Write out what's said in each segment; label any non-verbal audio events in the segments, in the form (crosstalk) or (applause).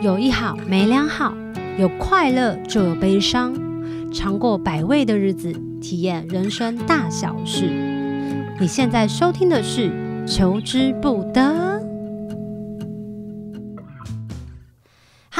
有一好没两好，有快乐就有悲伤，尝过百味的日子，体验人生大小事。你现在收听的是《求之不得》。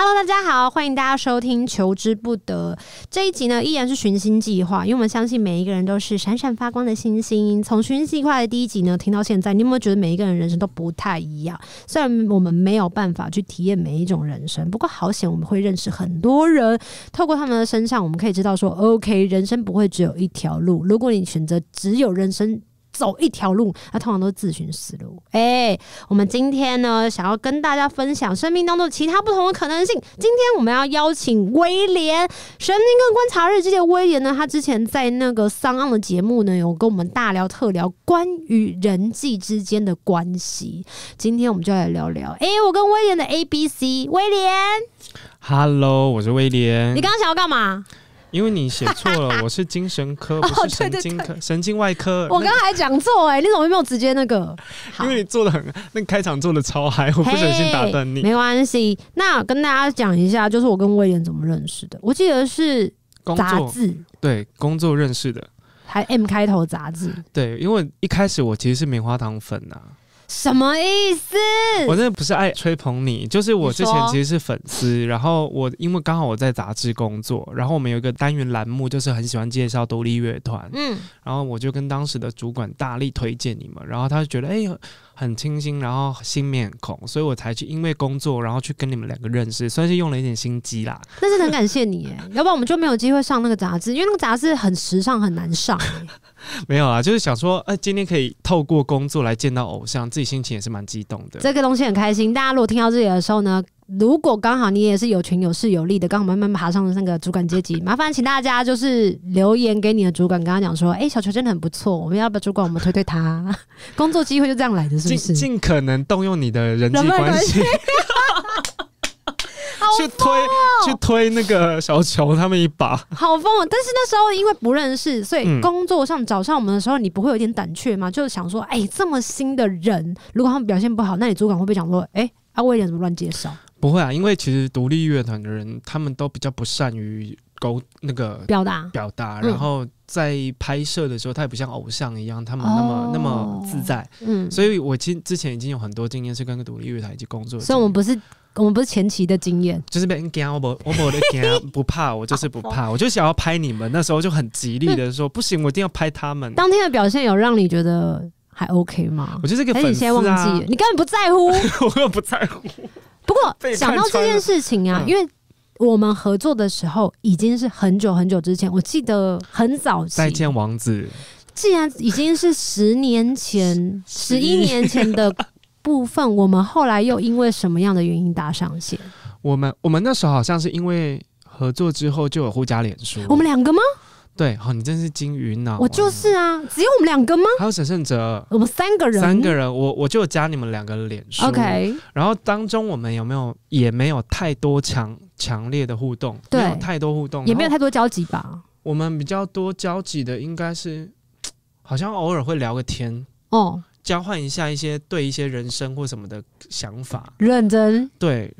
Hello，大家好，欢迎大家收听《求之不得》这一集呢，依然是寻星计划。因为我们相信每一个人都是闪闪发光的星星。从寻星计划的第一集呢，听到现在，你有没有觉得每一个人人生都不太一样？虽然我们没有办法去体验每一种人生，不过好险我们会认识很多人，透过他们的身上，我们可以知道说，OK，人生不会只有一条路。如果你选择只有人生。走一条路，那通常都是自寻死路。哎，我们今天呢，想要跟大家分享生命当中其他不同的可能性。今天我们要邀请威廉神经跟观察日记的威廉呢，他之前在那个桑昂的节目呢，有跟我们大聊特聊关于人际之间的关系。今天我们就来聊聊。哎，我跟威廉的 A B C。威廉，Hello，我是威廉。你刚刚想要干嘛？因为你写错了，(laughs) 我是精神科，不是神经科，神经外科。我刚才讲错，哎，你怎么没有直接那个？(laughs) 因为你做的很，那开场做的超嗨，我不小心打断你。没关系，那跟大家讲一下，就是我跟威廉怎么认识的。我记得是杂志，对，工作认识的，还 M 开头杂志。对，因为一开始我其实是棉花糖粉呐。什么意思？我那不是爱吹捧你，就是我之前其实是粉丝，然后我因为刚好我在杂志工作，然后我们有一个单元栏目，就是很喜欢介绍独立乐团，嗯，然后我就跟当时的主管大力推荐你们，然后他就觉得，哎呦。很清新，然后新面孔，所以我才去，因为工作，然后去跟你们两个认识，算是用了一点心机啦，但是很感谢你，(laughs) 要不然我们就没有机会上那个杂志，因为那个杂志很时尚，很难上。(laughs) 没有啊，就是想说，哎，今天可以透过工作来见到偶像，自己心情也是蛮激动的。这个东西很开心，大家如果听到这里的时候呢？如果刚好你也是有权有势有利的，刚好慢慢爬上了那个主管阶级，麻烦请大家就是留言给你的主管，跟他讲说：“哎，小球真的很不错，我们要不要主管我们推推他？工作机会就这样来的，是不是？尽可能动用你的人际关系，(laughs) 去推去推那个小球他们一把。好疯哦！但是那时候因为不认识，所以工作上找上我们的时候，你不会有点胆怯吗？就是想说，哎，这么新的人，如果他们表现不好，那你主管会不会讲说，哎？”他会演什么乱介绍？不会啊，因为其实独立乐团的人，他们都比较不善于勾那个表达表达，然后在拍摄的时候，他也不像偶像一样，他们那么那么自在。嗯，所以我今之前已经有很多经验是跟独立乐团一起工作的。所以我们不是我们不是前期的经验，就是被人 g 我我不会 n (laughs) 不怕，我就是不怕，我就想要拍你们。那时候就很极力的说，不行，我一定要拍他们。当天的表现有让你觉得？还 OK 吗？我得这个粉丝了，你根本不在乎，(laughs) 我又不在乎。不过想到这件事情啊，因为我们合作的时候已经是很久很久之前，我记得很早期。再见，王子。既然已经是十年前、十一年前的部分，我们后来又因为什么样的原因搭上线？我们我们那时候好像是因为合作之后就有互加脸书。我们两个吗？对，好，你真是金鱼脑，我就是啊，只有我们两个吗？还有沈胜哲，我们三个人，三个人，我我就加你们两个脸书，OK。然后当中我们有没有也没有太多强强烈的互动，没有太多互动，也没有太多交集吧？我们比较多交集的应该是好像偶尔会聊个天哦，交换一下一些对一些人生或什么的想法，认真对，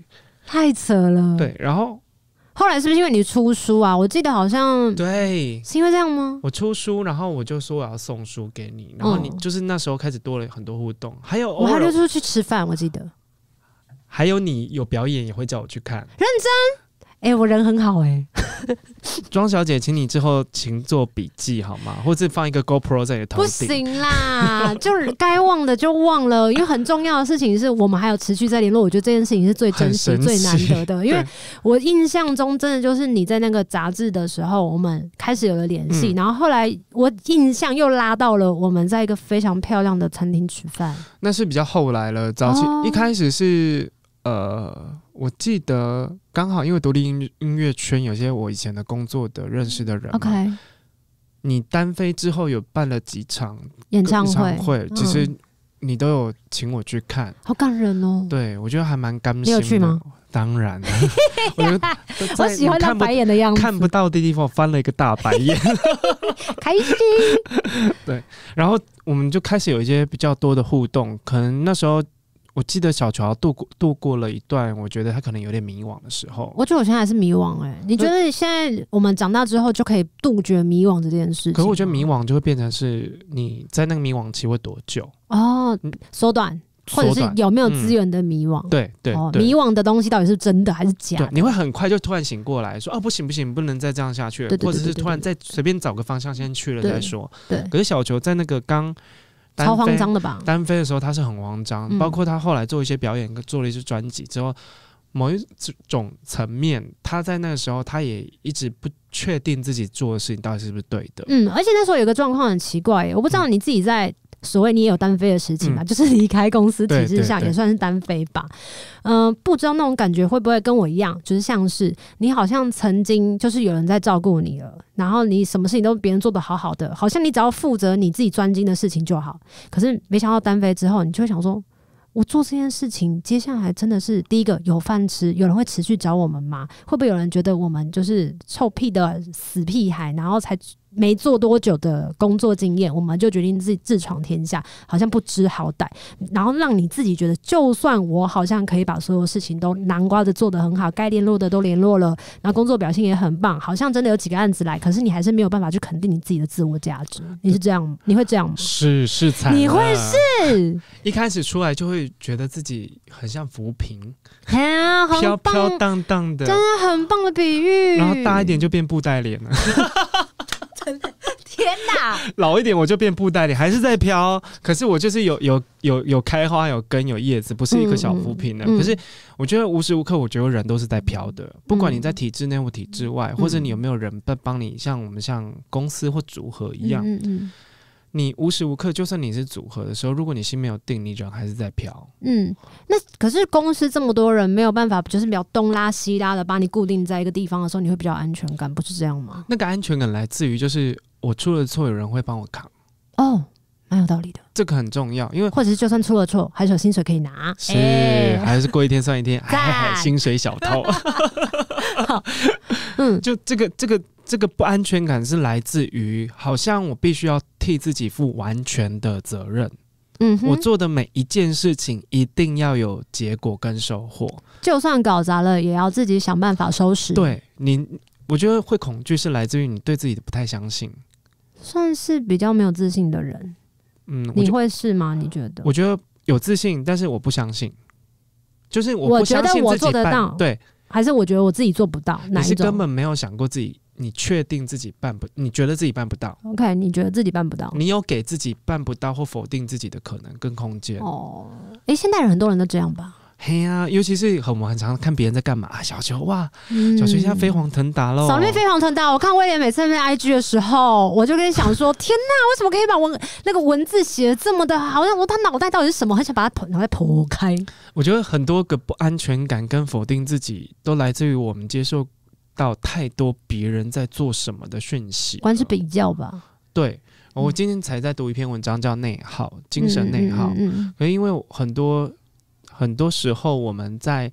太扯了，对，然后。后来是不是因为你出书啊？我记得好像对，是因为这样吗？我出书，然后我就说我要送书给你，然后你就是那时候开始多了很多互动，还有我还溜出去吃饭，我记得，还有你有表演也会叫我去看，认真。哎，我人很好哎，(laughs) 庄小姐，请你之后请做笔记好吗？或者放一个 GoPro 在你头顶。不行啦，(laughs) 就是该忘的就忘了。因为很重要的事情是我们还有持续在联络，我觉得这件事情是最真实、最难得的。因为我印象中真的就是你在那个杂志的时候，我们开始有了联系，然后后来我印象又拉到了我们在一个非常漂亮的餐厅吃饭。那是比较后来了，早期一开始是呃。我记得刚好因为独立音音乐圈有些我以前的工作的认识的人，OK，你单飞之后有办了几场演唱会，其实你都有请我去看，好感人哦。对，我觉得还蛮甘心。你有去吗？当然，(laughs) 我我喜欢他白眼的样子，看不到的地方翻了一个大白眼，(laughs) 开心。(laughs) 对，然后我们就开始有一些比较多的互动，可能那时候。我记得小乔度过度过了一段，我觉得他可能有点迷惘的时候。我觉得我现在还是迷惘哎，你觉得现在我们长大之后就可以杜绝迷惘这件事？可是我觉得迷惘就会变成是，你在那个迷惘期会多久？哦，缩短，或者是有没有资源的迷惘？对对，迷惘的东西到底是真的还是假？的？你会很快就突然醒过来，说哦不行不行，不能再这样下去了，或者是突然再随便找个方向先去了再说。对，可是小球在那个刚。超慌张的吧，单飞的时候他是很慌张，包括他后来做一些表演，做了一些专辑之后，某一种层面，他在那个时候，他也一直不确定自己做的事情到底是不是对的。嗯，而且那时候有个状况很奇怪，我不知道你自己在。所谓你也有单飞的事情吧，就是离开公司体制下也算是单飞吧。嗯，不知道那种感觉会不会跟我一样，就是像是你好像曾经就是有人在照顾你了，然后你什么事情都别人做的好好的，好像你只要负责你自己专精的事情就好。可是没想到单飞之后，你就会想说，我做这件事情，接下来真的是第一个有饭吃，有人会持续找我们吗？会不会有人觉得我们就是臭屁的死屁孩，然后才？没做多久的工作经验，我们就决定自己自闯天下，好像不知好歹，然后让你自己觉得，就算我好像可以把所有事情都南瓜的做的很好，该联络的都联络了，然后工作表现也很棒，好像真的有几个案子来，可是你还是没有办法去肯定你自己的自我价值。你是这样你会这样吗？是是惨，你会是一开始出来就会觉得自己很像浮萍，啊，飘飘荡荡的，真的很棒的比喻，然后大一点就变布袋脸了。(laughs) 天哪！老一点我就变布袋，你还是在飘。可是我就是有有有有开花、有根、有叶子，不是一个小浮萍的。可是我觉得无时无刻，我觉得人都是在飘的，不管你在体制内或体制外，或者你有没有人帮你，像我们像公司或组合一样。你无时无刻，就算你是组合的时候，如果你心没有定，你转还是在飘。嗯，那可是公司这么多人，没有办法，就是比较东拉西拉的把你固定在一个地方的时候，你会比较安全感，不是这样吗？那个安全感来自于，就是我出了错，有人会帮我扛。哦，蛮有道理的，这个很重要，因为或者是就算出了错，还是有薪水可以拿，是还是过一天算一天，薪水小偷。(laughs) (laughs) 嗯，就这个，这个，这个不安全感是来自于，好像我必须要替自己负完全的责任。嗯，我做的每一件事情一定要有结果跟收获，就算搞砸了，也要自己想办法收拾。对你，我觉得会恐惧是来自于你对自己的不太相信，算是比较没有自信的人。嗯，你会是吗？你觉得？我觉得有自信，但是我不相信。就是我不相信自己到。对。还是我觉得我自己做不到，哪种？你是根本没有想过自己，你确定自己办不？你觉得自己办不到？OK，你觉得自己办不到？你有给自己办不到或否定自己的可能跟空间？哦，诶，现代人很多人都这样吧？嘿呀，尤其是很我们很常看别人在干嘛啊，小球哇，小球现在飞黄腾达喽，扫面飞黄腾达。我看威廉每次看 IG 的时候，我就跟想说，天呐，为什么可以把文那个文字写的这么的好像我他脑袋到底是什么？很想把他头脑袋剖开。我觉得很多个不安全感跟否定自己，都来自于我们接受到太多别人在做什么的讯息，关是比较吧。对，我今天才在读一篇文章，叫内耗，精神内耗。嗯嗯嗯。可是因为很多。很多时候我们在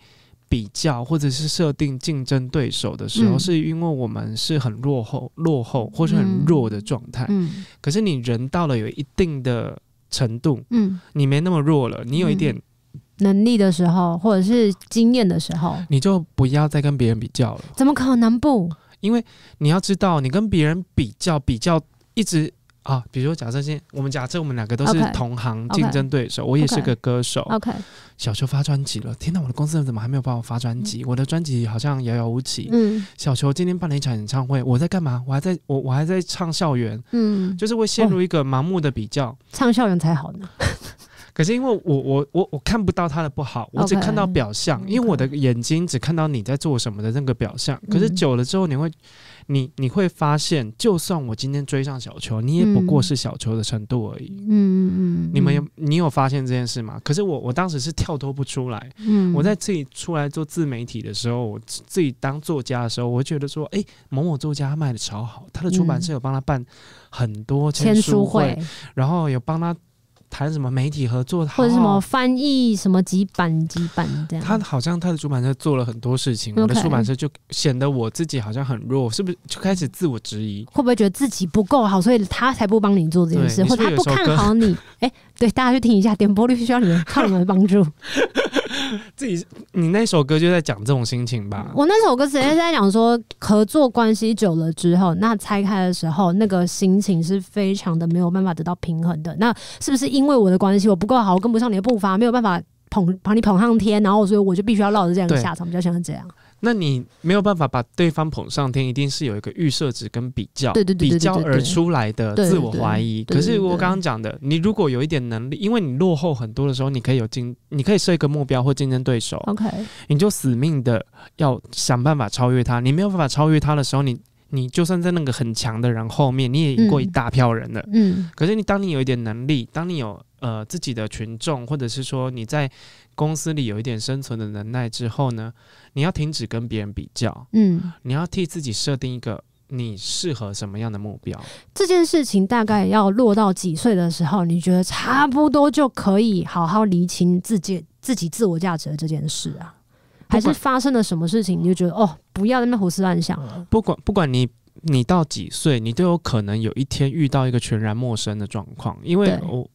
比较或者是设定竞争对手的时候，是因为我们是很落后、落后或是很弱的状态。嗯，可是你人到了有一定的程度，嗯，你没那么弱了，你有一点能力的时候，或者是经验的时候，你就不要再跟别人比较了。怎么可能不？因为你要知道，你跟别人比较，比较一直。啊，比如说，假设现我们假设我们两个都是同行竞争对手，我也是个歌手。OK，小球发专辑了，天哪，我的公司人怎么还没有帮我发专辑？我的专辑好像遥遥无期。嗯，小球今天办了一场演唱会，我在干嘛？我还在我我还在唱校园。嗯，就是会陷入一个盲目的比较，唱校园才好呢。(laughs) 可是因为我我我我看不到他的不好，我只看到表象，因为我的眼睛只看到你在做什么的那个表象。可是久了之后，你会。你你会发现，就算我今天追上小球，你也不过是小球的程度而已。嗯嗯嗯，你们有你有发现这件事吗？可是我我当时是跳脱不出来。嗯，我在自己出来做自媒体的时候，我自己当作家的时候，我觉得说，哎，某某作家卖的超好，他的出版社有帮他办很多签书会，然后有帮他。谈什么媒体合作，或者什么翻译什么几版几版这样。他好像他的出版社做了很多事情，我的出版社就显得我自己好像很弱，是不是就开始自我质疑？会不会觉得自己不够好，所以他才不帮你做这件事，或他不看好你？哎，(laughs) 对，大家去听一下，点播率需要你们靠你们帮助。自己，你那首歌就在讲这种心情吧。我那首歌直接在讲说，合作关系久了之后，那拆开的时候，那个心情是非常的没有办法得到平衡的。那是不是？因为我的关系，我不够好，跟不上你的步伐，没有办法捧把你捧上天，然后所以我就必须要落着这样的下场，比较像是这样。那你没有办法把对方捧上天，一定是有一个预设值跟比较，比较而出来的自我怀疑。可是我刚刚讲的，你如果有一点能力，因为你落后很多的时候，你可以有竞，你可以设一个目标或竞争对手，OK，你就死命的要想办法超越他。你没有办法超越他的时候，你。你就算在那个很强的人后面，你也赢过一大票人了。嗯，可是你当你有一点能力，当你有呃自己的群众，或者是说你在公司里有一点生存的能耐之后呢，你要停止跟别人比较。嗯，你要替自己设定一个你适合什么样的目标。这件事情大概要落到几岁的时候，你觉得差不多就可以好好厘清自己自己自我价值的这件事啊？还是发生了什么事情，你就觉得哦，不要那么胡思乱想了。不管不管你你到几岁，你都有可能有一天遇到一个全然陌生的状况。因为我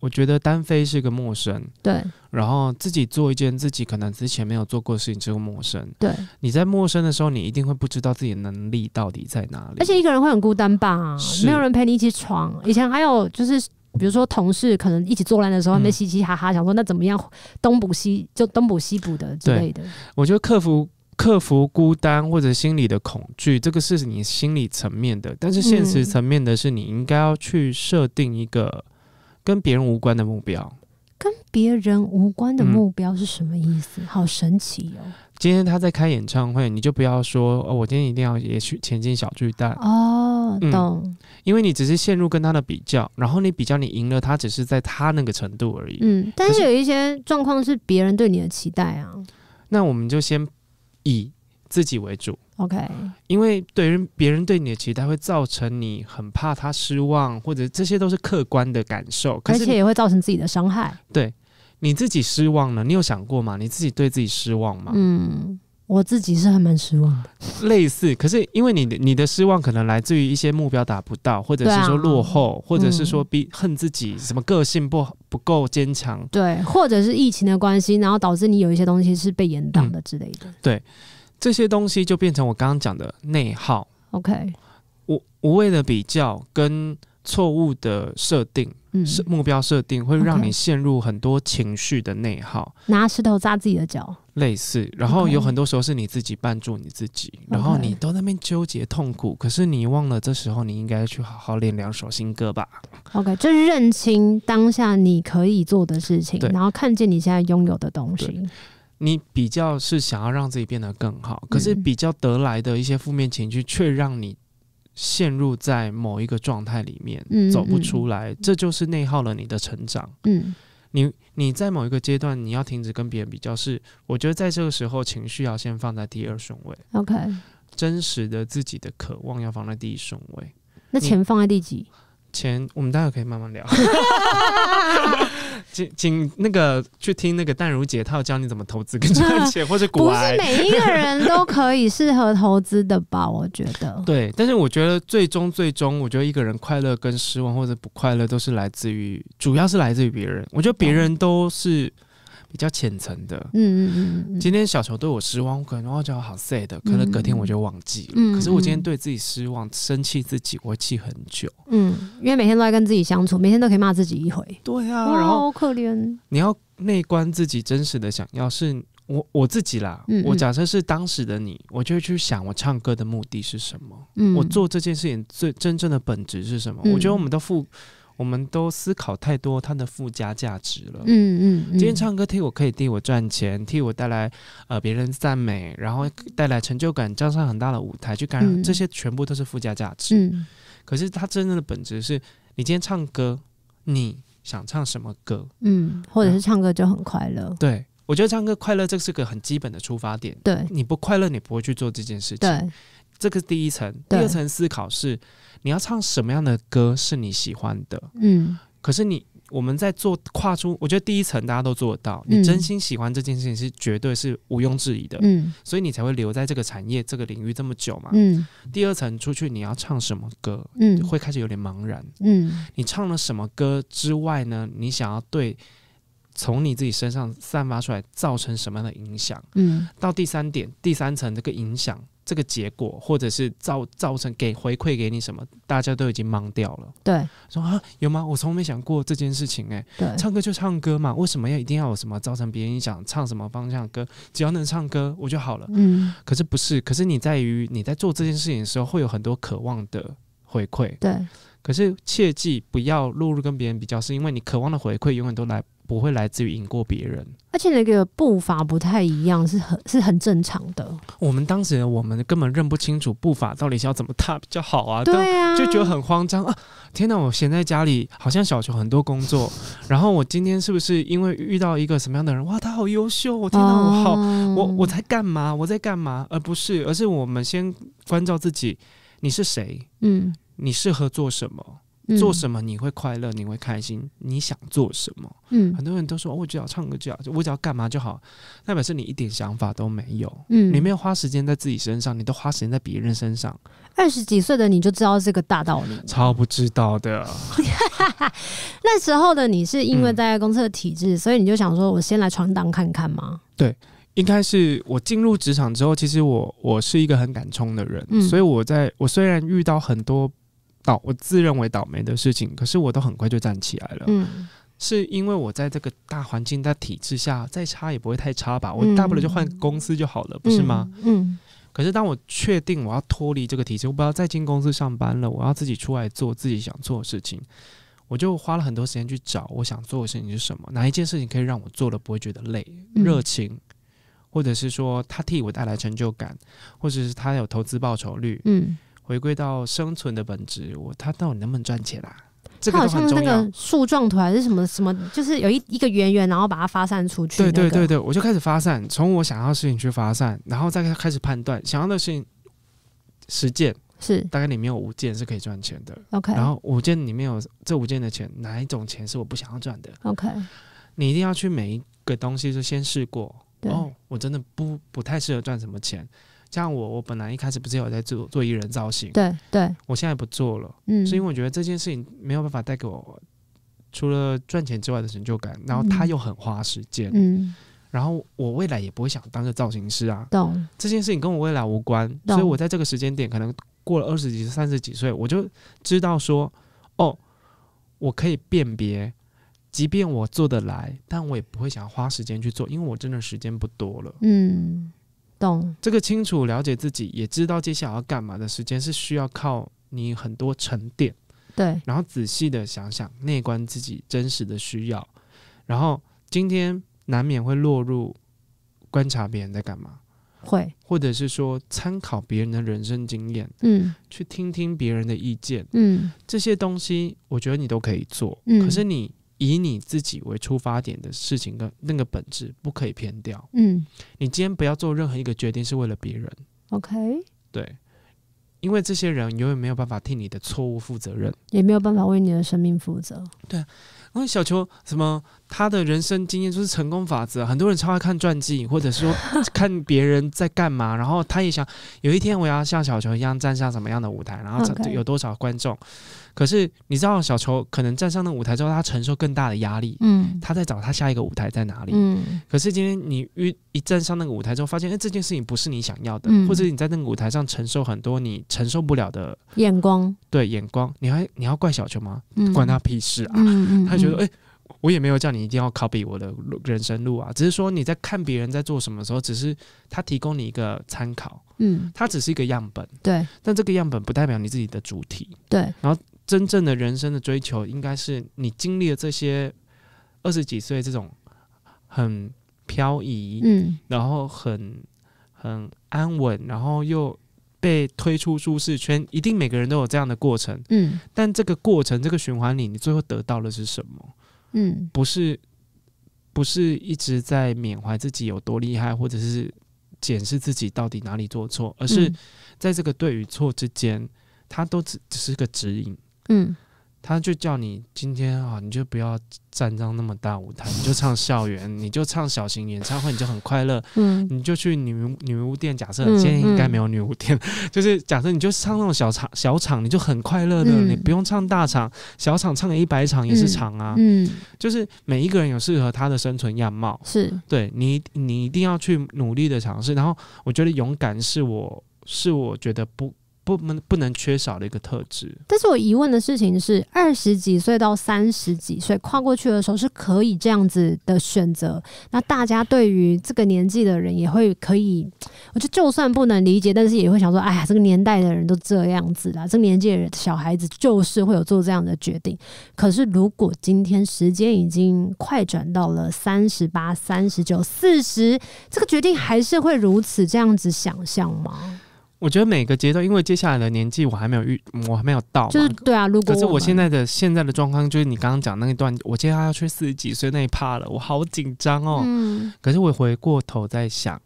我觉得单飞是一个陌生，对。然后自己做一件自己可能之前没有做过的事情，是个陌生。对。你在陌生的时候，你一定会不知道自己能力到底在哪里。而且一个人会很孤单吧，没有人陪你一起闯。以前还有就是。比如说，同事可能一起作乱的时候，那嘻嘻哈哈，想说那怎么样，东补西就东补西补的之类的。我觉得克服克服孤单或者心理的恐惧，这个是你心理层面的；，但是现实层面的是，你应该要去设定一个跟别人无关的目标。跟别人无关的目标是什么意思？好神奇哦！今天他在开演唱会，你就不要说哦，我今天一定要也去前进小巨蛋哦，懂。因为你只是陷入跟他的比较，然后你比较你赢了，他只是在他那个程度而已。嗯，但是有一些状况是别人对你的期待啊。那我们就先以自己为主，OK？因为对于别人对你的期待，会造成你很怕他失望，或者这些都是客观的感受，而且也会造成自己的伤害。对。你自己失望了，你有想过吗？你自己对自己失望吗？嗯，我自己是还蛮失望。类似，可是因为你的你的失望可能来自于一些目标达不到，或者是说落后，或者是说逼恨自己什么个性不不够坚强，对，或者是疫情的关系，然后导致你有一些东西是被延档的之类的。对，这些东西就变成我刚刚讲的内耗。OK，无无谓的比较跟。错误的设定，嗯、目标设定会让你陷入很多情绪的内耗，拿石头扎自己的脚，类似。然后有很多时候是你自己绊住你自己，然后你都在那边纠结痛苦。可是你忘了，这时候你应该去好好练两首新歌吧。OK，就认清当下你可以做的事情，然后看见你现在拥有的东西。你比较是想要让自己变得更好，可是比较得来的一些负面情绪，却让你。陷入在某一个状态里面，走不出来，这就是内耗了你的成长。嗯，你你在某一个阶段，你要停止跟别人比较，是我觉得在这个时候，情绪要先放在第二顺位。OK，真实的自己的渴望要放在第一顺位。那钱放在第几？钱我们待会可以慢慢聊。(laughs) (laughs) 请请那个去听那个淡如解套教你怎么投资跟赚 (laughs) 钱，或者不是每一个人都可以适合投资的吧？我觉得 (laughs) 对，但是我觉得最终最终，我觉得一个人快乐跟失望或者不快乐都是来自于，主要是来自于别人。我觉得别人都是。比较浅层的，嗯嗯嗯。今天小球对我失望，可能我就好 s a d 可能隔天我就忘记了。可是我今天对自己失望、生气，自己我会气很久。嗯，因为每天都在跟自己相处，每天都可以骂自己一回。对呀，然好可怜。你要内观自己真实的想要，是我我自己啦。我假设是当时的你，我就会去想我唱歌的目的是什么？嗯，我做这件事情最真正的本质是什么？我觉得我们都负。我们都思考太多它的附加价值了。嗯嗯，今天唱歌替我可以替我赚钱，替我带来呃别人赞美，然后带来成就感，站上很大的舞台去感染，这些全部都是附加价值。嗯，可是它真正的本质是，你今天唱歌，你想唱什么歌？嗯，或者是唱歌就很快乐？对，我觉得唱歌快乐，这是个很基本的出发点。对，你不快乐，你不会去做这件事情。对。这个是第一层，第二层思考是，你要唱什么样的歌是你喜欢的。嗯，可是你我们在做跨出，我觉得第一层大家都做得到，你真心喜欢这件事情是绝对是毋庸置疑的。嗯，所以你才会留在这个产业这个领域这么久嘛。嗯，第二层出去你要唱什么歌，嗯，会开始有点茫然。嗯，你唱了什么歌之外呢？你想要对从你自己身上散发出来造成什么样的影响？嗯，到第三点，第三层这个影响。这个结果，或者是造造成给回馈给你什么，大家都已经忙掉了。对，说啊，有吗？我从没想过这件事情，哎，对，唱歌就唱歌嘛，为什么要一定要有什么造成别人影响？唱什么方向的歌，只要能唱歌我就好了。嗯，可是不是，可是你在于你在做这件事情的时候，会有很多渴望的回馈。对。可是切记不要落入跟别人比较，是因为你渴望的回馈永远都来不会来自于赢过别人，而且那个步伐不太一样，是很是很正常的。我们当时我们根本认不清楚步伐到底是要怎么踏比较好啊，对啊，就觉得很慌张啊！天哪，我闲在家里，好像小球很多工作，然后我今天是不是因为遇到一个什么样的人？哇，他好优秀！我天哪，我好我我在干嘛？我在干嘛？而不是而是我们先关照自己，你是谁？嗯。你适合做什么？做什么你会快乐？你会开心？你想做什么？嗯，很多人都说，我只要唱歌就好，我只要干嘛就好。那表是你一点想法都没有。嗯，你没有花时间在自己身上，你都花时间在别人身上。二十几岁的你就知道这个大道理，超不知道的。(laughs) 那时候的你是因为在公测体制，所以你就想说我先来闯荡看看吗？对，应该是我进入职场之后，其实我我是一个很敢冲的人，所以我在我虽然遇到很多。倒我自认为倒霉的事情，可是我都很快就站起来了。嗯，是因为我在这个大环境、大体制下再差也不会太差吧？我大不了就换公司就好了，不是吗？嗯。可是当我确定我要脱离这个体制，我不要再进公司上班了，我要自己出来做自己想做的事情。我就花了很多时间去找我想做的事情是什么，哪一件事情可以让我做了不会觉得累、热情，或者是说他替我带来成就感，或者是他有投资报酬率。嗯。回归到生存的本质，我他到底能不能赚钱啊？个、好像那个树状图还是什么什么，就是有一一个圆圆，然后把它发散出去。对对对对，我就开始发散，从我想要的事情去发散，然后再开始判断想要的事情，十件是大概里面有五件是可以赚钱的。OK，然后五件里面有这五件的钱，哪一种钱是我不想要赚的？OK，你一定要去每一个东西就先试过哦，我真的不不太适合赚什么钱。像我，我本来一开始不是有在做做艺人造型，对对，我现在不做了，嗯，是因为我觉得这件事情没有办法带给我除了赚钱之外的成就感，然后他又很花时间，嗯，然后我未来也不会想当个造型师啊，懂，这件事情跟我未来无关，所以我在这个时间点，可能过了二十几、三十几岁，我就知道说，哦，我可以辨别，即便我做得来，但我也不会想花时间去做，因为我真的时间不多了，嗯。懂这个清楚了解自己，也知道接下来要干嘛的时间是需要靠你很多沉淀，对，然后仔细的想想内观自己真实的需要，然后今天难免会落入观察别人在干嘛，会，或者是说参考别人的人生经验，嗯，去听听别人的意见，嗯，这些东西我觉得你都可以做，可是你。以你自己为出发点的事情，跟那个本质不可以偏掉。嗯，你今天不要做任何一个决定是为了别人。OK，对，因为这些人永远没有办法替你的错误负责任，也没有办法为你的生命负责。对，因为小球什么，他的人生经验就是成功法则。很多人超爱看传记，或者是说 (laughs) 看别人在干嘛，然后他也想有一天我要像小球一样站上什么样的舞台，然后有多少观众。可是你知道，小球可能站上那个舞台之后，他承受更大的压力。嗯，他在找他下一个舞台在哪里。嗯。可是今天你一一站上那个舞台之后，发现哎，这件事情不是你想要的，或者你在那个舞台上承受很多你承受不了的眼光。对眼光，你还你要怪小球吗？关他屁事啊！他觉得哎，我也没有叫你一定要 copy 我的人生路啊，只是说你在看别人在做什么时候，只是他提供你一个参考。嗯，他只是一个样本。对。但这个样本不代表你自己的主体。对。然后。真正的人生的追求，应该是你经历了这些二十几岁这种很漂移，嗯，然后很很安稳，然后又被推出舒适圈，一定每个人都有这样的过程，嗯。但这个过程，这个循环里，你最后得到的是什么？嗯，不是不是一直在缅怀自己有多厉害，或者是检视自己到底哪里做错，而是在这个对与错之间，它都只只是个指引。嗯，他就叫你今天啊，你就不要站上那么大舞台，你就唱校园，你就唱小型演唱会，你就很快乐。嗯，你就去女女巫店，假设今天应该没有女巫店，就是假设你就唱那种小场小场，你就很快乐的，你不用唱大场，小场唱一百场也是场啊。嗯，就是每一个人有适合他的生存样貌，是对你你一定要去努力的尝试。然后我觉得勇敢是我是我觉得不。不能不能缺少的一个特质。但是我疑问的事情是，二十几岁到三十几岁跨过去的时候是可以这样子的选择。那大家对于这个年纪的人也会可以，我就就算不能理解，但是也会想说，哎呀，这个年代的人都这样子啦，这个年纪的小孩子就是会有做这样的决定。可是如果今天时间已经快转到了三十八、三十九、四十，这个决定还是会如此这样子想象吗？我觉得每个阶段，因为接下来的年纪我还没有遇，我还没有到嘛。就是对啊，如果可是我现在的现在的状况就是你刚刚讲那一段，我接下来要去四十几岁那一趴了，我好紧张哦。嗯，可是我回过头在想，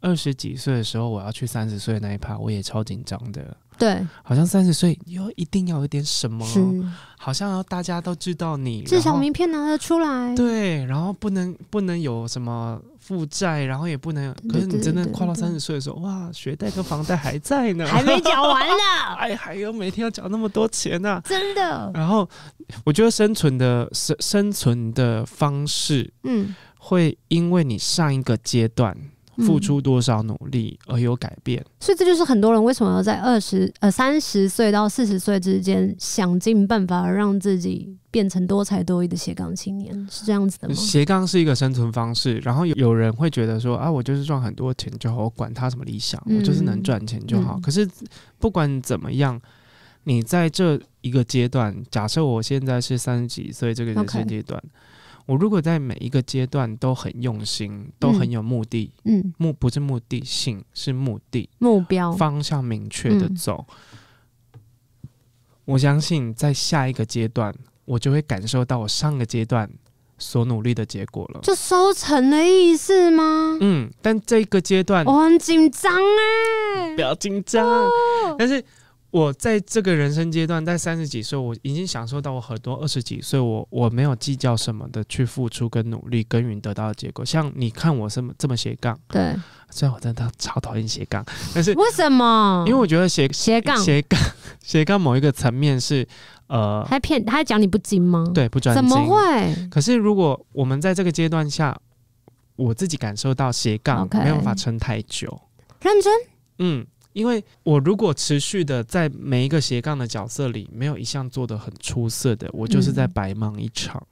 二十几岁的时候我要去三十岁那一趴，我也超紧张的。对，好像三十岁又一定要有点什么，好像要大家都知道你，至少名片拿得出来。对，然后不能不能有什么负债，然后也不能。可是你真的跨到三十岁的时候，哇，学贷跟房贷还在呢，还没缴完呢。(laughs) 哎，还有每天要缴那么多钱呢，真的。然后我觉得生存的生生存的方式，嗯，会因为你上一个阶段。付出多少努力而有改变，所以这就是很多人为什么要在二十呃三十岁到四十岁之间想尽办法让自己变成多才多艺的斜杠青年，是这样子的吗？斜杠是一个生存方式，然后有有人会觉得说啊，我就是赚很多钱就好，我管他什么理想，我就是能赚钱就好。可是不管怎么样，你在这一个阶段，假设我现在是三十几岁，这个人生阶段。我如果在每一个阶段都很用心，都很有目的，嗯，目不是目的性，是目的目标方向明确的走，我相信在下一个阶段，我就会感受到我上个阶段所努力的结果了，就收成的意思吗？嗯，但这个阶段我很紧张哎，不要紧张，但是。我在这个人生阶段，在三十几岁，我已经享受到我很多二十几岁我我没有计较什么的去付出跟努力耕耘得到的结果。像你看我这么这么斜杠，对，虽然我真的超讨厌斜杠，(laughs) 但是为什么？因为我觉得斜斜杠斜杠 (laughs) 斜杠某一个层面是呃，还骗还讲你不精吗？对，不专，怎么会？可是如果我们在这个阶段下，我自己感受到斜杠没有办法撑太久，认真，嗯。因为我如果持续的在每一个斜杠的角色里没有一项做的很出色的，我就是在白忙一场。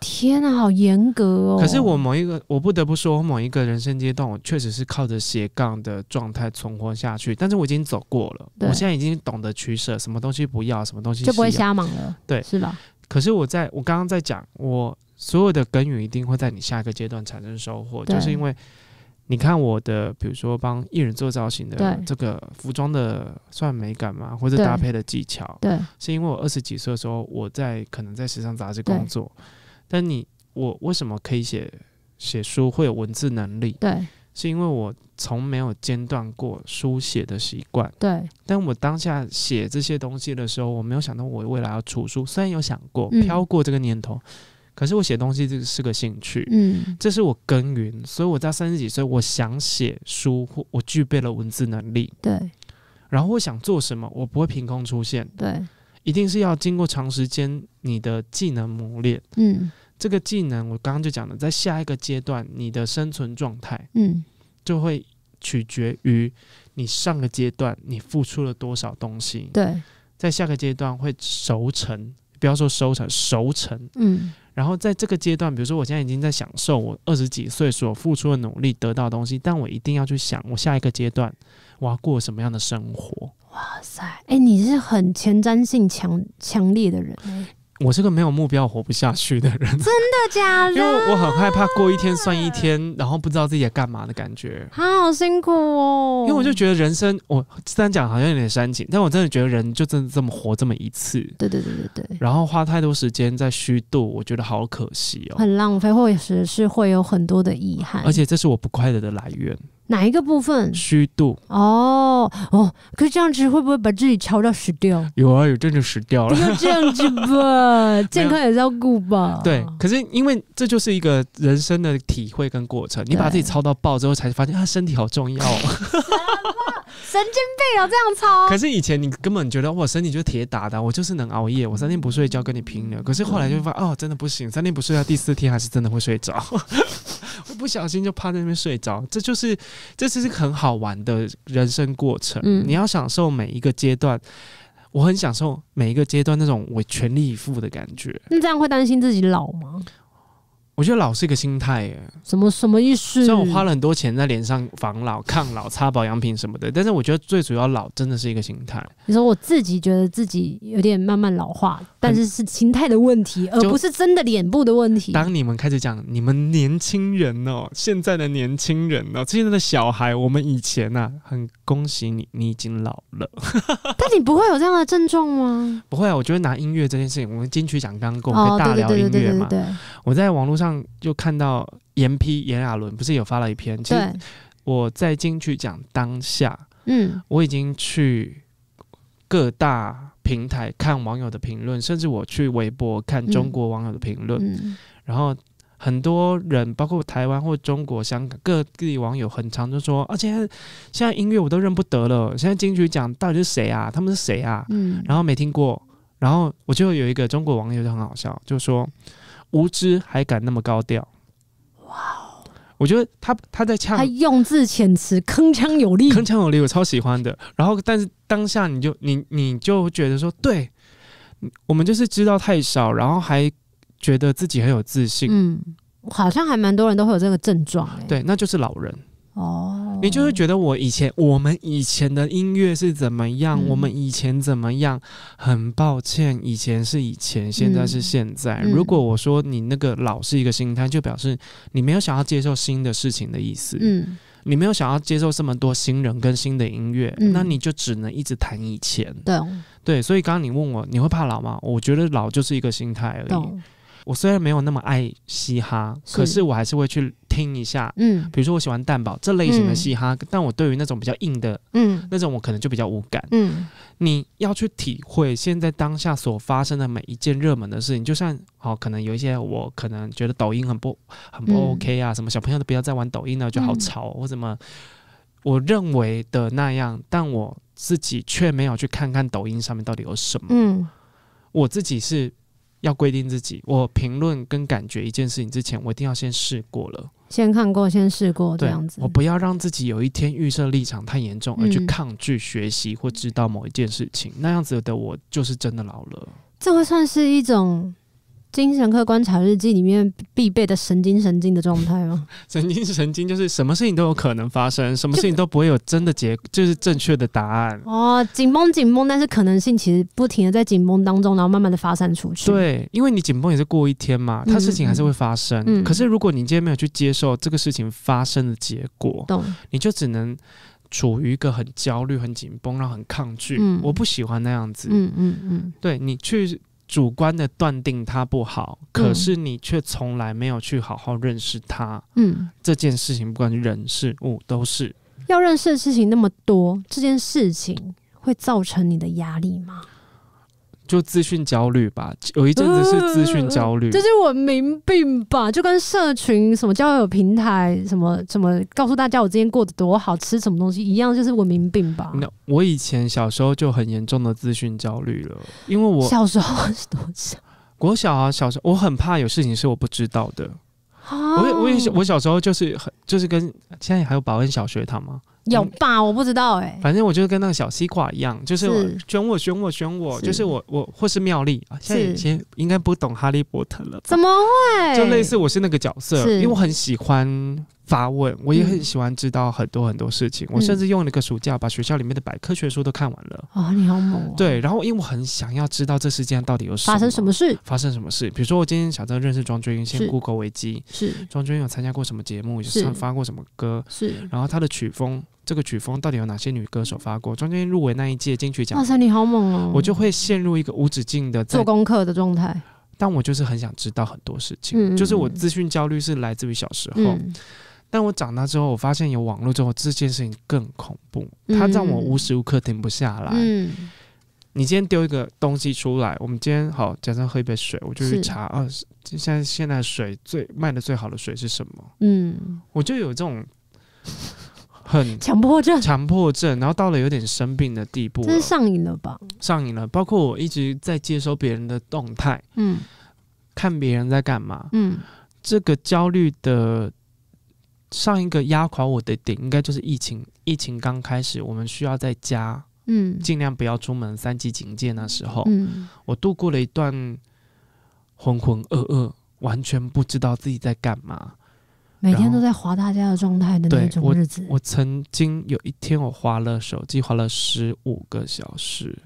天呐，好严格哦！可是我某一个，我不得不说，我某一个人生阶段，我确实是靠着斜杠的状态存活下去。但是我已经走过了，我现在已经懂得取舍，什么东西不要，什么东西就不会瞎忙了。对，是吧？可是我在我刚刚在讲，我所有的耕耘一定会在你下一个阶段产生收获，就是因为。你看我的，比如说帮艺人做造型的这个服装的算美感嘛，或者搭配的技巧，对，是因为我二十几岁的时候我在可能在时尚杂志工作，但你我为什么可以写写书会有文字能力？对，是因为我从没有间断过书写的习惯，对。但我当下写这些东西的时候，我没有想到我未来要出书，虽然有想过飘过这个念头。可是我写东西这是个兴趣，嗯，这是我耕耘，所以我在三十几岁，我想写书或我具备了文字能力，对，然后我想做什么，我不会凭空出现，对，一定是要经过长时间你的技能磨练，嗯，这个技能我刚刚就讲了，在下一个阶段你的生存状态，嗯，就会取决于你上个阶段你付出了多少东西，对，在下个阶段会熟成，不要说熟成，熟成，嗯。然后在这个阶段，比如说我现在已经在享受我二十几岁所付出的努力得到的东西，但我一定要去想我下一个阶段我要过什么样的生活。哇塞，哎，你是很前瞻性强强烈的人。我是个没有目标活不下去的人，真的假？因为我很害怕过一天算一天，然后不知道自己在干嘛的感觉，好辛苦哦。因为我就觉得人生，我虽然讲好像有点煽情，但我真的觉得人就真的这么活这么一次，对对对对对。然后花太多时间在虚度，我觉得好可惜哦，很浪费，或者是会有很多的遗憾，而且这是我不快乐的来源。哪一个部分？虚度哦哦，可是这样子会不会把自己敲到死掉？有啊，有真的死掉了。不要这样子吧，(laughs) 健康也是要顾吧。对，可是因为这就是一个人生的体会跟过程，你把自己操到爆之后，才发现啊，身体好重要。(laughs) 神经病哦，这样操！可是以前你根本觉得哇，身体就铁打的，我就是能熬夜，我三天不睡觉跟你拼了。可是后来就发现哦，真的不行，三天不睡觉，第四天还是真的会睡着，我不小心就趴在那边睡着。这就是，这是个很好玩的人生过程。嗯，你要享受每一个阶段，我很享受每一个阶段那种我全力以赴的感觉。那这样会担心自己老吗？我觉得老是一个心态耶，什么什么意思？虽然我花了很多钱在脸上防老、抗老、擦保养品什么的，但是我觉得最主要老真的是一个心态。你说我自己觉得自己有点慢慢老化，但是是心态的问题，而不是真的脸部的问题。当你们开始讲你们年轻人哦，现在的年轻人哦，现在的小孩，我们以前呐，很恭喜你，你已经老了。(laughs) 但你不会有这样的症状吗？不会啊，我觉得拿音乐这件事情，我们金曲奖刚刚跟我们大聊音乐嘛。我在网络上。就看到严批严亚伦，不是有发了一篇？其实我在进去讲当下，嗯，我已经去各大平台看网友的评论，甚至我去微博看中国网友的评论，然后很多人，包括台湾或中国、香港各地网友，很常就说：“，而且现在音乐我都认不得了。”现在金曲奖到底是谁啊？他们是谁啊？嗯，然后没听过，然后我就有一个中国网友就很好笑，就说。无知还敢那么高调，哇！我觉得他他在恰，他用字遣词铿锵有力，铿锵有力，我超喜欢的。然后，但是当下你就你你就觉得说，对，我们就是知道太少，然后还觉得自己很有自信。嗯，好像还蛮多人都会有这个症状，对，那就是老人哦。你就会觉得我以前，我们以前的音乐是怎么样？我们以前怎么样？很抱歉，以前是以前，现在是现在。如果我说你那个老是一个心态，就表示你没有想要接受新的事情的意思。嗯，你没有想要接受这么多新人跟新的音乐，那你就只能一直谈以前。对对，所以刚刚你问我你会怕老吗？我觉得老就是一个心态而已。我虽然没有那么爱嘻哈，可是我还是会去听一下。嗯，比如说我喜欢蛋堡这类型的嘻哈，但我对于那种比较硬的，嗯，那种我可能就比较无感。嗯，你要去体会现在当下所发生的每一件热门的事情，就像，哦，可能有一些我可能觉得抖音很不很不 OK 啊，什么小朋友都不要再玩抖音了，就好吵或什么，我认为的那样，但我自己却没有去看看抖音上面到底有什么。嗯，我自己是。要规定自己，我评论跟感觉一件事情之前，我一定要先试过了，先看过，先试过这样子。我不要让自己有一天预设立场太严重，而去抗拒学习或知道某一件事情。那样子的我，就是真的老了。这会算是一种。精神科观察日记里面必备的神经神经的状态吗？(laughs) 神经神经就是什么事情都有可能发生，什么事情都不会有真的结，就是正确的答案。哦，紧绷紧绷，但是可能性其实不停的在紧绷当中，然后慢慢的发散出去。对，因为你紧绷也是过一天嘛，它事情还是会发生。嗯。可是如果你今天没有去接受这个事情发生的结果，你就只能处于一个很焦虑、很紧绷，然后很抗拒。嗯。我不喜欢那样子。嗯嗯嗯。对你去。主观的断定他不好，可是你却从来没有去好好认识他。嗯，这件事情，不管是人事物，都是要认识的事情那么多，这件事情会造成你的压力吗？就资讯焦虑吧，有一阵子是资讯焦虑，就是文明病吧，就跟社群什么交友平台什么什么，告诉大家我今天过得多好吃什么东西一样，就是文明病吧。那我以前小时候就很严重的资讯焦虑了，因为我小时候是多久？国小啊，小时候我很怕有事情是我不知道的，我我也我小时候就是很就是跟现在还有保恩小学，他吗？有吧？我不知道哎。反正我就是跟那个小西瓜一样，就是我选我，选我，选我，就是我，我或是妙丽。啊。现在以前应该不懂哈利波特了怎么会？就类似我是那个角色，因为我很喜欢发问，我也很喜欢知道很多很多事情。我甚至用了一个暑假把学校里面的百科全书都看完了啊！你好猛。对，然后因为我很想要知道这世界上到底有发生什么事，发生什么事。比如说，我今天想要认识庄君，先 google 维基，是庄君有参加过什么节目，有唱发过什么歌，是然后他的曲风。这个曲风到底有哪些女歌手发过？中间入围那一届金曲奖，哇塞，你好猛哦！我就会陷入一个无止境的做功课的状态。但我就是很想知道很多事情，就是我资讯焦虑是来自于小时候。但我长大之后，我发现有网络之后，这件事情更恐怖，它让我无时无刻停不下来。嗯，你今天丢一个东西出来，我们今天好，假装喝一杯水，我就去查啊，在现在水最卖的最好的水是什么？嗯，我就有这种。很强迫症，强迫症，然后到了有点生病的地步，这是上瘾了吧？上瘾了，包括我一直在接收别人的动态，嗯，看别人在干嘛，嗯，这个焦虑的上一个压垮我的点，应该就是疫情，疫情刚开始，我们需要在家，嗯，尽量不要出门，三级警戒那时候，嗯，我度过了一段浑浑噩噩，完全不知道自己在干嘛。每天都在划大家的状态的那种日子，我曾经有一天我划了手机花了十五个小时，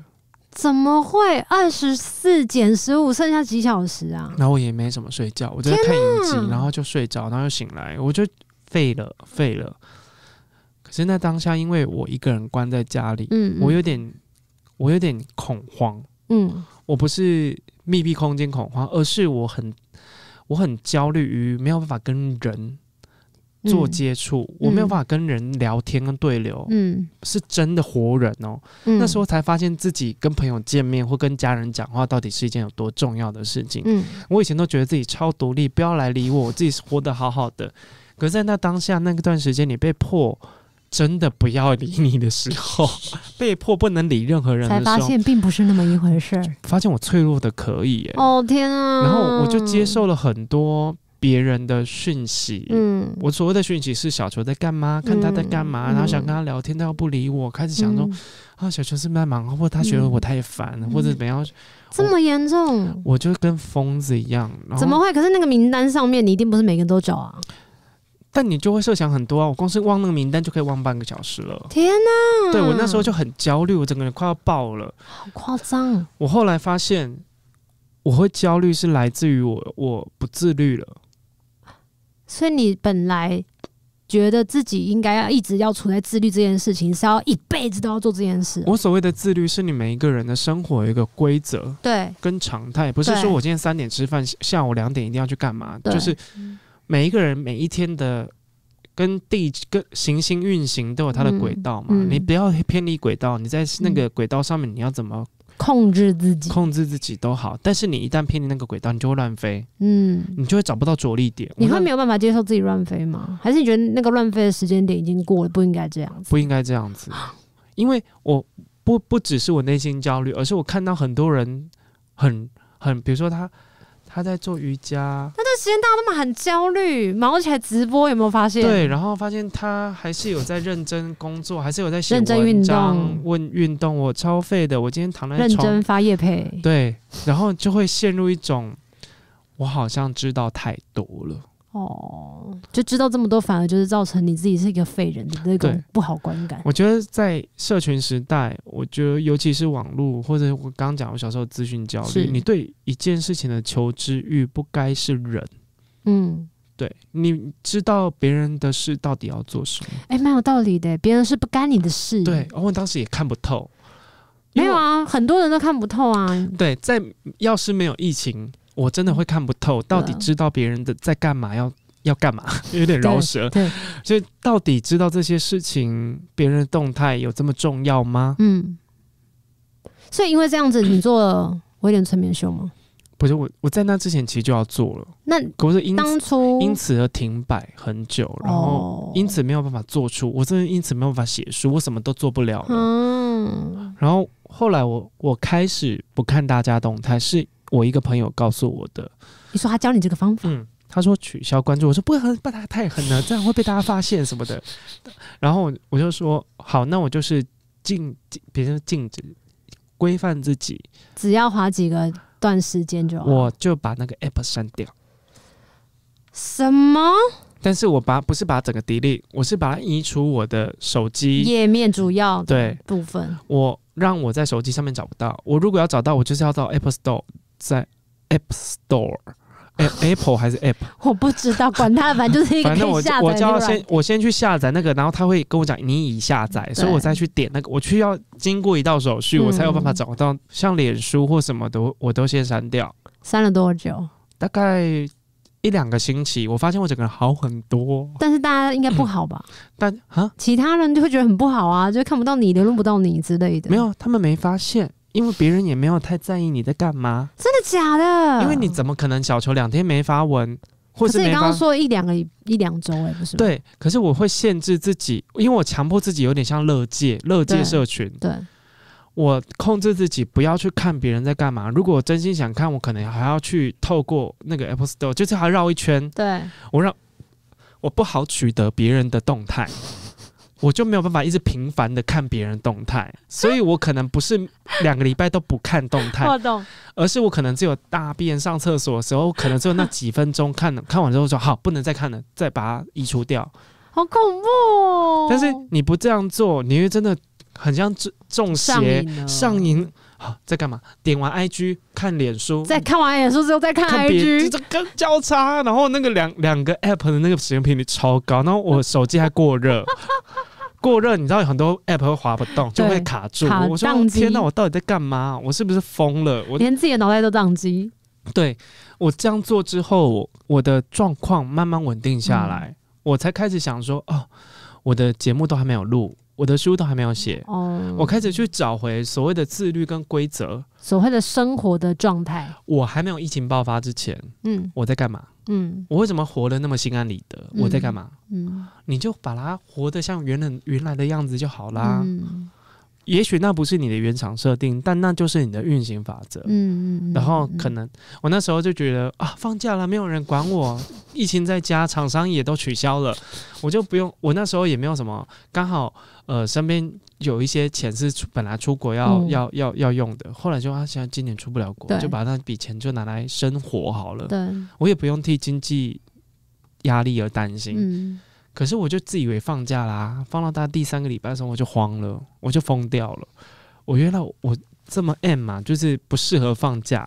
怎么会二十四减十五剩下几小时啊？然后我也没什么睡觉，我在看影集，然后就睡着，然后又醒来，我就废了，废了。可是那当下因为我一个人关在家里，嗯，我有点，我有点恐慌，嗯，我不是密闭空间恐慌，而是我很，我很焦虑于没有办法跟人。做接触，我没有办法跟人聊天跟对流，嗯，是真的活人哦。那时候才发现自己跟朋友见面或跟家人讲话，到底是一件有多重要的事情。嗯，我以前都觉得自己超独立，不要来理我，我自己活得好好的。可是在那当下那段时间，你被迫真的不要理你的时候，(laughs) 被迫不能理任何人，才发现并不是那么一回事。发现我脆弱的可以，哦天啊！然后我就接受了很多。别人的讯息，嗯，我所谓的讯息是小球在干嘛，看他在干嘛，然后想跟他聊天，他又不理我，开始想说啊，小球是不是在忙，或者他觉得我太烦，或者怎么样？这么严重，我就跟疯子一样。怎么会？可是那个名单上面，你一定不是每个人都找啊。但你就会设想很多啊，我光是忘那个名单就可以忘半个小时了。天哪！对我那时候就很焦虑，我整个人快要爆了，好夸张。我后来发现，我会焦虑是来自于我我不自律了。所以你本来觉得自己应该要一直要处在自律这件事情，是要一辈子都要做这件事。我所谓的自律是你每一个人的生活一个规则，对，跟常态不是说我今天三点吃饭，下午两点一定要去干嘛，就是每一个人每一天的跟地跟行星运行都有它的轨道嘛，你不要偏离轨道，你在那个轨道上面你要怎么？控制自己，控制自己都好，但是你一旦偏离那个轨道，你就会乱飞。嗯，你就会找不到着力点。你会没有办法接受自己乱飞吗？还是你觉得那个乱飞的时间点已经过了，不应该这样子？不应该这样子，因为我不不只是我内心焦虑，而是我看到很多人很很，比如说他。他在做瑜伽，那段时间大家都么很焦虑，忙起来直播有没有发现？对，然后发现他还是有在认真工作，还是有在写文章。问运动，我超废的，我今天躺在床认真发夜配。对，然后就会陷入一种，我好像知道太多了。哦，就知道这么多，反而就是造成你自己是一个废人的那种不好观感。我觉得在社群时代，我觉得尤其是网络，或者我刚刚讲我小时候资讯焦虑，你对一件事情的求知欲不该是人。嗯，对，你知道别人的事到底要做什么？哎，蛮有道理的，别人是不干你的事。对，我当时也看不透，没有啊，很多人都看不透啊。对，在要是没有疫情。我真的会看不透，到底知道别人的在干嘛，要要干嘛，(laughs) 有点饶舌。对，所以到底知道这些事情，别人的动态有这么重要吗？嗯。所以因为这样子，你做了有点催眠秀吗？不是我，我在那之前其实就要做了。那可是因当初因此而停摆很久，然后因此没有办法做出，我真的因此没有办法写书，我什么都做不了了。嗯。然后后来我我开始不看大家动态是。我一个朋友告诉我的，你说他教你这个方法，嗯，他说取消关注，我说不狠，不他太狠了，这样会被大家发现什么的。(laughs) 然后我就说好，那我就是禁别人禁止规范自己，只要花几个段时间就，好，我就把那个 app 删掉。什么？但是我把不是把整个 delete，我是把它移除我的手机页面主要对部分，我让我在手机上面找不到。我如果要找到，我就是要到 app store。在 App Store，哎，Apple 还是 App，(laughs) 我不知道，管他，反正就是一个下载。反正我我叫先，我先去下载那个，然后他会跟我讲你已下载，所以我再去点那个，我去要经过一道手续，我才有办法找到像脸书或什么的，我都先删掉。删了多久？大概一两个星期。我发现我整个人好很多，但是大家应该不好吧？(coughs) 但啊，其他人就会觉得很不好啊，就看不到你，联络不到你之类的。没有，他们没发现。因为别人也没有太在意你在干嘛，真的假的？因为你怎么可能小球两天没发文，或是你刚刚说一两个一两周哎，不是？对，可是我会限制自己，因为我强迫自己有点像乐界乐界社群，对，我控制自己不要去看别人在干嘛。如果我真心想看，我可能还要去透过那个 Apple Store，就是还要绕一圈。对我让我不好取得别人的动态。我就没有办法一直频繁的看别人动态，(laughs) 所以我可能不是两个礼拜都不看动态，而是我可能只有大便上厕所的时候，可能只有那几分钟看了，看完之后说好不能再看了，再把它移除掉。好恐怖！但是你不这样做，你会真的很像中中邪上瘾在干嘛？点完 IG 看脸书，再看完脸书之后再看 IG，这个交叉，然后那个两两个 app 的那个使用频率超高，然后我手机还过热。过热，你知道有很多 app 会滑不动，就会卡住。卡，我说天哪，我到底在干嘛？我是不是疯了？我连自己的脑袋都宕机。对，我这样做之后，我的状况慢慢稳定下来，我才开始想说，哦，我的节目都还没有录，我的书都还没有写。哦，我开始去找回所谓的自律跟规则，所谓的生活的状态。我还没有疫情爆发之前，嗯，我在干嘛？嗯，我为什么活得那么心安理得？我在干嘛？嗯，你就把它活得像原来原来的样子就好啦。也许那不是你的原厂设定，但那就是你的运行法则。嗯嗯，然后可能我那时候就觉得啊，放假了没有人管我，(laughs) 疫情在家，厂商也都取消了，我就不用。我那时候也没有什么，刚好呃，身边有一些钱是本来出国要要要要用的，后来就啊，现在今年出不了国，就把那笔钱就拿来生活好了。对，我也不用替经济压力而担心。嗯。可是我就自以为放假啦，放到他第三个礼拜的时候我就慌了，我就疯掉了。我原来我这么 M 嘛，就是不适合放假，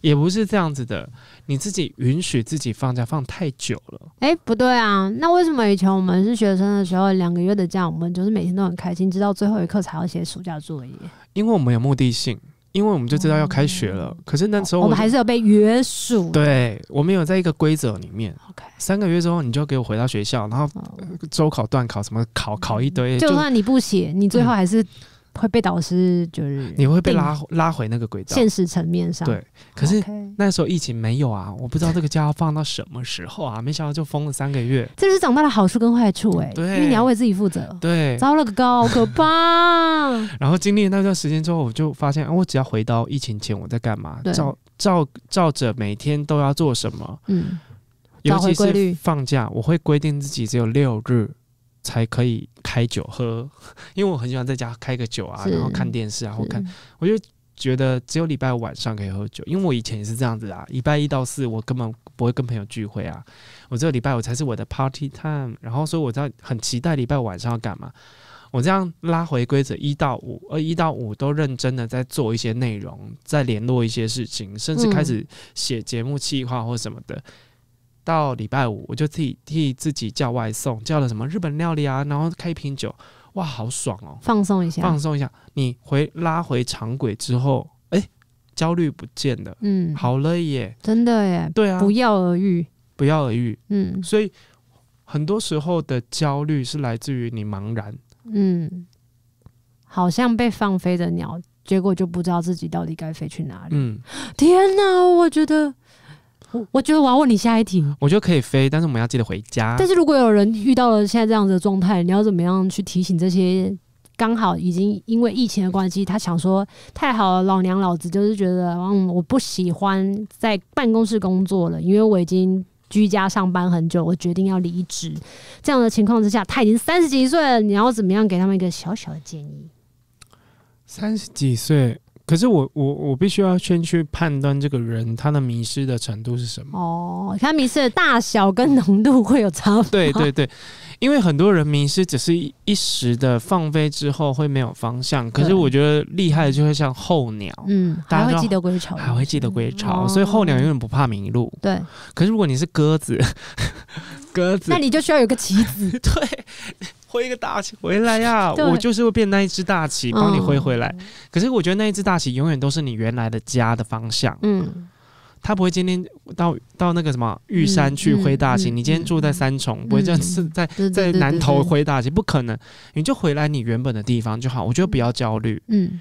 也不是这样子的。你自己允许自己放假放太久了。哎，不对啊，那为什么以前我们是学生的，时候两个月的假，我们就是每天都很开心，直到最后一刻才要写暑假作业？因为我们有目的性。因为我们就知道要开学了，可是那时候我们还是有被约束。对，我们有在一个规则里面。OK，三个月之后你就给我回到学校，然后周考、段考什么考考一堆。就算你不写，你最后还是。会被导师就是你会被拉拉回那个轨道，现实层面上对。可是那时候疫情没有啊，我不知道这个假要放到什么时候啊！没想到就封了三个月，这是长大的好处跟坏处哎。对，因为你要为自己负责。对，糟了，个高，好可怕。(laughs) 然后经历那段时间之后，我就发现我只要回到疫情前我在干嘛，照照照着每天都要做什么，嗯，尤其是放假，我会规定自己只有六日。才可以开酒喝，(laughs) 因为我很喜欢在家开个酒啊，然后看电视啊，或看，我就觉得只有礼拜五晚上可以喝酒，因为我以前也是这样子啊，礼拜一到四我根本不会跟朋友聚会啊，我只有礼拜五才是我的 party time，然后所以我在很期待礼拜晚上要干嘛，我这样拉回规则一到五，呃，一到五都认真的在做一些内容，在联络一些事情，甚至开始写节目计划或什么的。到礼拜五，我就替替自己叫外送，叫了什么日本料理啊，然后开一瓶酒，哇，好爽哦，放松一下，放松一下。你回拉回长轨之后，哎，焦虑不见了，嗯，好了耶，真的耶，对啊，不药而愈，不药而愈，嗯，所以很多时候的焦虑是来自于你茫然，嗯，好像被放飞的鸟，结果就不知道自己到底该飞去哪里，嗯，天哪，我觉得。(laughs) 我觉得我要问你下一题。我觉得可以飞，但是我们要记得回家。但是如果有人遇到了现在这样子的状态，你要怎么样去提醒这些刚好已经因为疫情的关系，他想说太好了，老娘老子就是觉得，嗯，我不喜欢在办公室工作了，因为我已经居家上班很久，我决定要离职。这样的情况之下，他已经三十几岁，了，你要怎么样给他们一个小小的建议？三十几岁。可是我我我必须要先去判断这个人他的迷失的程度是什么哦，他迷失的大小跟浓度会有差别。对对对，因为很多人迷失只是一时的放飞之后会没有方向，可是我觉得厉害的就会像候鸟，嗯，还会记得归巢，还会记得归巢，所以候鸟永远不怕迷路。对，可是如果你是鸽子，(laughs) 鸽子那你就需要有个棋子。(laughs) 对，挥一个大旗回来呀！我就是会变那一只大旗，帮你挥回来。可是我觉得那一只大旗永远都是你原来的家的方向。嗯，他不会今天到到那个什么玉山去挥大旗。你今天住在三重，不会这样子在在南头挥大旗，不可能。你就回来你原本的地方就好。我觉得不要焦虑。嗯。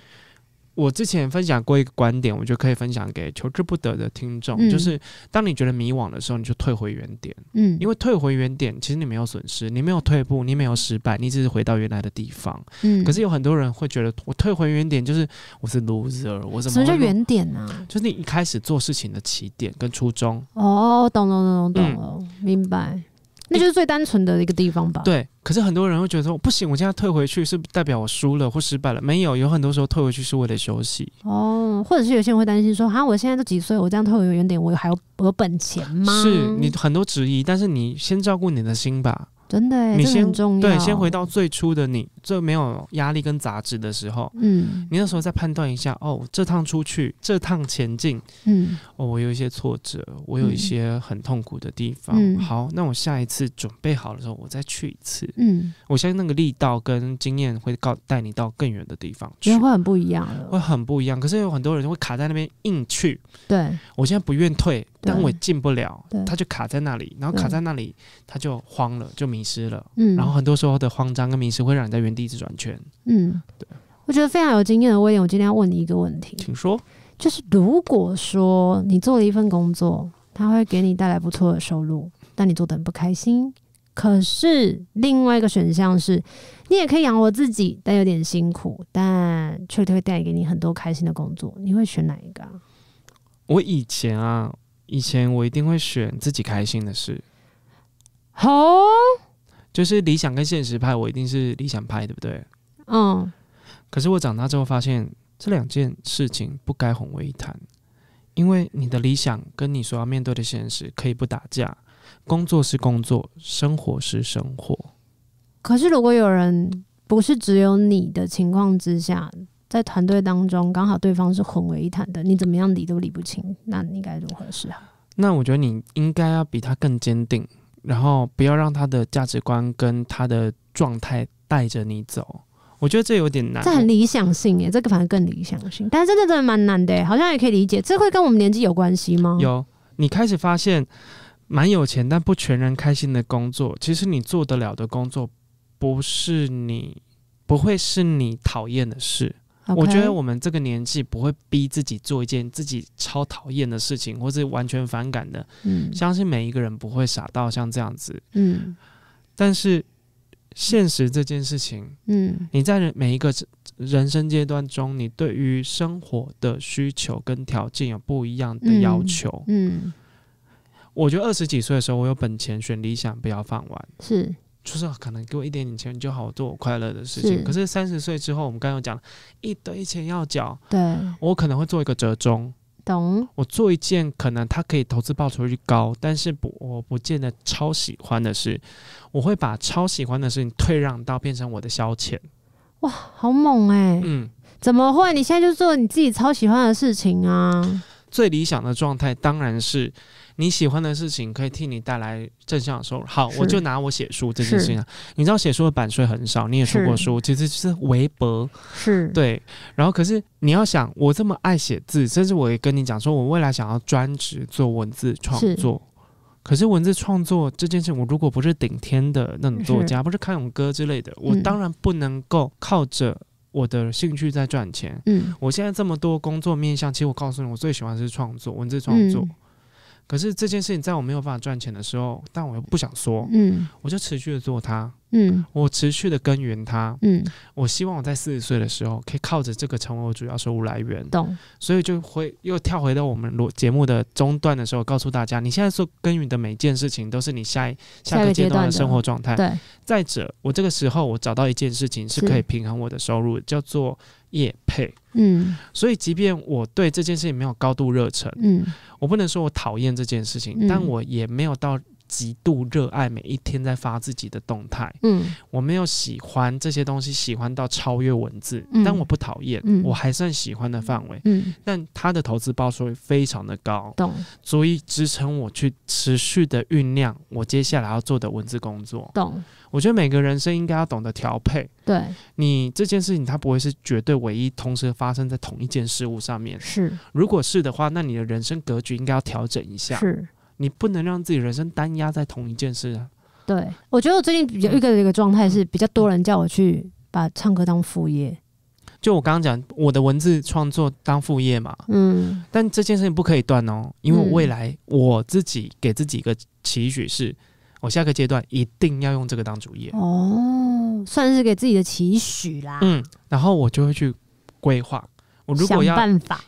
我之前分享过一个观点，我觉得可以分享给求之不得的听众，就是当你觉得迷惘的时候，你就退回原点。嗯，因为退回原点，其实你没有损失，你没有退步，你没有失败，你只是回到原来的地方。嗯，可是有很多人会觉得，我退回原点就是我是 loser，我怎么？什么叫原点呢？就是你一开始做事情的起点跟初衷。哦，懂懂懂懂懂了，明白。那就是最单纯的一个地方吧。对，可是很多人会觉得说，不行，我现在退回去是代表我输了或失败了？没有，有很多时候退回去是为了休息哦，或者是有些人会担心说，哈，我现在都几岁，我这样退回原点，我还有有本钱吗？是你很多质疑，但是你先照顾你的心吧。真的，你先对，先回到最初的你，这没有压力跟杂质的时候，嗯，你那时候再判断一下，哦，这趟出去，这趟前进，嗯，哦，我有一些挫折，我有一些很痛苦的地方，好，那我下一次准备好了时候，我再去一次，嗯，我相信那个力道跟经验会告带你到更远的地方去，会很不一样会很不一样。可是有很多人会卡在那边硬去，对我现在不愿退，但我进不了，他就卡在那里，然后卡在那里，他就慌了，就。迷失了，嗯，然后很多时候的慌张跟迷失会让你在原地一直转圈，嗯，对，我觉得非常有经验的威廉，我今天要问你一个问题，请说，就是如果说你做了一份工作，它会给你带来不错的收入，但你做的很不开心；，可是另外一个选项是你也可以养活自己，但有点辛苦，但却会带给你很多开心的工作，你会选哪一个？我以前啊，以前我一定会选自己开心的事，好。就是理想跟现实派，我一定是理想派，对不对？嗯。可是我长大之后发现，这两件事情不该混为一谈，因为你的理想跟你所要面对的现实可以不打架。工作是工作，生活是生活。可是如果有人不是只有你的情况之下，在团队当中刚好对方是混为一谈的，你怎么样理都理不清，那应该如何是好？那我觉得你应该要比他更坚定。然后不要让他的价值观跟他的状态带着你走，我觉得这有点难。这很理想性耶，这个反而更理想性，但是真的真的蛮难的，好像也可以理解。这会跟我们年纪有关系吗？有，你开始发现蛮有钱但不全然开心的工作，其实你做得了的工作，不是你不会是你讨厌的事。我觉得我们这个年纪不会逼自己做一件自己超讨厌的事情，或是完全反感的。嗯，相信每一个人不会傻到像这样子。嗯，但是现实这件事情，嗯，你在每一个人生阶段中，你对于生活的需求跟条件有不一样的要求。嗯，我觉得二十几岁的时候，我有本钱选理想，不要放完是。就是可能给我一点点钱就好做我快乐的事情，可是三十岁之后，我们刚刚讲一堆钱要缴，对我可能会做一个折中，懂？我做一件可能它可以投资报酬率高，但是不我不见得超喜欢的事，我会把超喜欢的事情退让到变成我的消遣。哇，好猛哎！嗯，怎么会？你现在就做你自己超喜欢的事情啊？最理想的状态当然是。你喜欢的事情可以替你带来正向收入。好，我就拿我写书这件事情。你知道写书的版税很少。你也出过书，其实是微薄。是，对。然后，可是你要想，我这么爱写字，甚至我也跟你讲说，我未来想要专职做文字创作。可是文字创作这件事，我如果不是顶天的那种作家，不是康永哥之类的，我当然不能够靠着我的兴趣在赚钱。嗯。我现在这么多工作面向，其实我告诉你，我最喜欢是创作，文字创作。可是这件事情在我没有办法赚钱的时候，但我又不想说，嗯，我就持续的做它，嗯，我持续的耕耘它，嗯，我希望我在四十岁的时候可以靠着这个成为我主要收入来源，懂。所以就回又跳回到我们录节目的中段的时候，告诉大家，你现在做耕耘的每一件事情都是你下一下个阶段的生活状态。再者，我这个时候我找到一件事情是可以平衡我的收入，叫做。也配，嗯，所以即便我对这件事情没有高度热忱，嗯，我不能说我讨厌这件事情，但我也没有到。极度热爱每一天在发自己的动态，嗯，我没有喜欢这些东西喜欢到超越文字，但我不讨厌，我还算喜欢的范围，嗯，但他的投资报酬非常的高，懂，足以支撑我去持续的酝酿我接下来要做的文字工作，懂。我觉得每个人生应该要懂得调配，对你这件事情，它不会是绝对唯一同时发生在同一件事物上面，是。如果是的话，那你的人生格局应该要调整一下，是。你不能让自己人生单压在同一件事啊！对，我觉得我最近比较一个一个状态是比较多人叫我去把唱歌当副业，就我刚刚讲我的文字创作当副业嘛，嗯，但这件事情不可以断哦，因为未来我自己给自己一个期许是，我下个阶段一定要用这个当主业哦，算是给自己的期许啦，嗯，然后我就会去规划，我如果要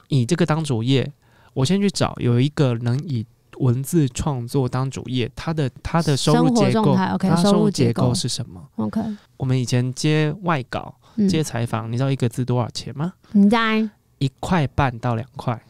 以这个当主业，我先去找有一个能以。文字创作当主业，他的他的收入结构，他收入结构是什么？OK，我们以前接外稿、接采访，你知道一个字多少钱吗？你一块半到两块。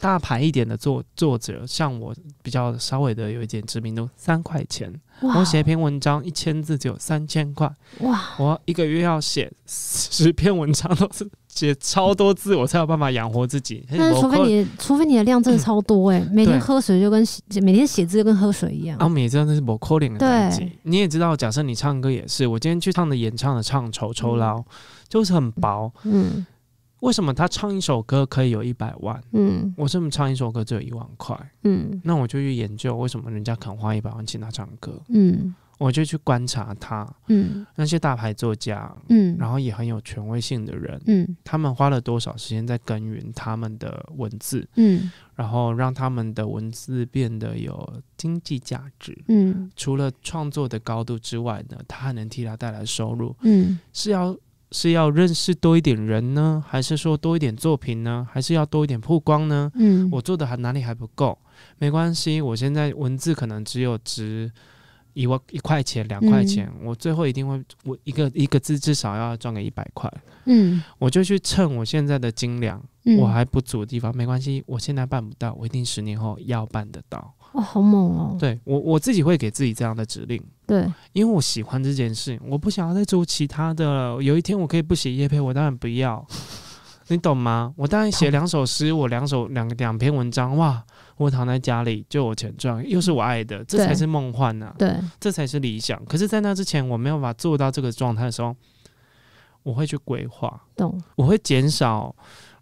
大牌一点的作作者，像我比较稍微的有一点知名度，三块钱，我写一篇文章一千字就有三千块。哇！我一个月要写十篇文章，都是写超多字，我才有办法养活自己。但是除非你，除非你的量真的超多哎，每天喝水就跟每天写字就跟喝水一样。啊，每天那是不 c a i n g 的代际。你也知道，假设你唱歌也是，我今天去唱的演唱的唱酬酬劳就是很薄。嗯。为什么他唱一首歌可以有一百万？嗯，我这么唱一首歌只有一万块。嗯，那我就去研究为什么人家肯花一百万请他唱歌。嗯，我就去观察他。嗯，那些大牌作家，嗯，然后也很有权威性的人，嗯，他们花了多少时间在耕耘他们的文字？嗯，然后让他们的文字变得有经济价值。嗯，除了创作的高度之外呢，他还能替他带来收入。嗯，是要。是要认识多一点人呢，还是说多一点作品呢，还是要多一点曝光呢？嗯，我做的还哪里还不够？没关系，我现在文字可能只有值一万一块钱、两块钱，我最后一定会，我一个一个字至少要赚个一百块。嗯，我就去称我现在的斤两，我还不足的地方，没关系，我现在办不到，我一定十年后要办得到。哦，好猛哦！对我，我自己会给自己这样的指令。对，因为我喜欢这件事，我不想要再做其他的。有一天我可以不写叶配，我当然不要，(laughs) 你懂吗？我当然写两首诗，我两首两两篇文章，哇！我躺在家里就有钱赚，又是我爱的，这才是梦幻呐！对，这才是理想。可是，在那之前，我没有办法做到这个状态的时候，我会去规划，懂？我会减少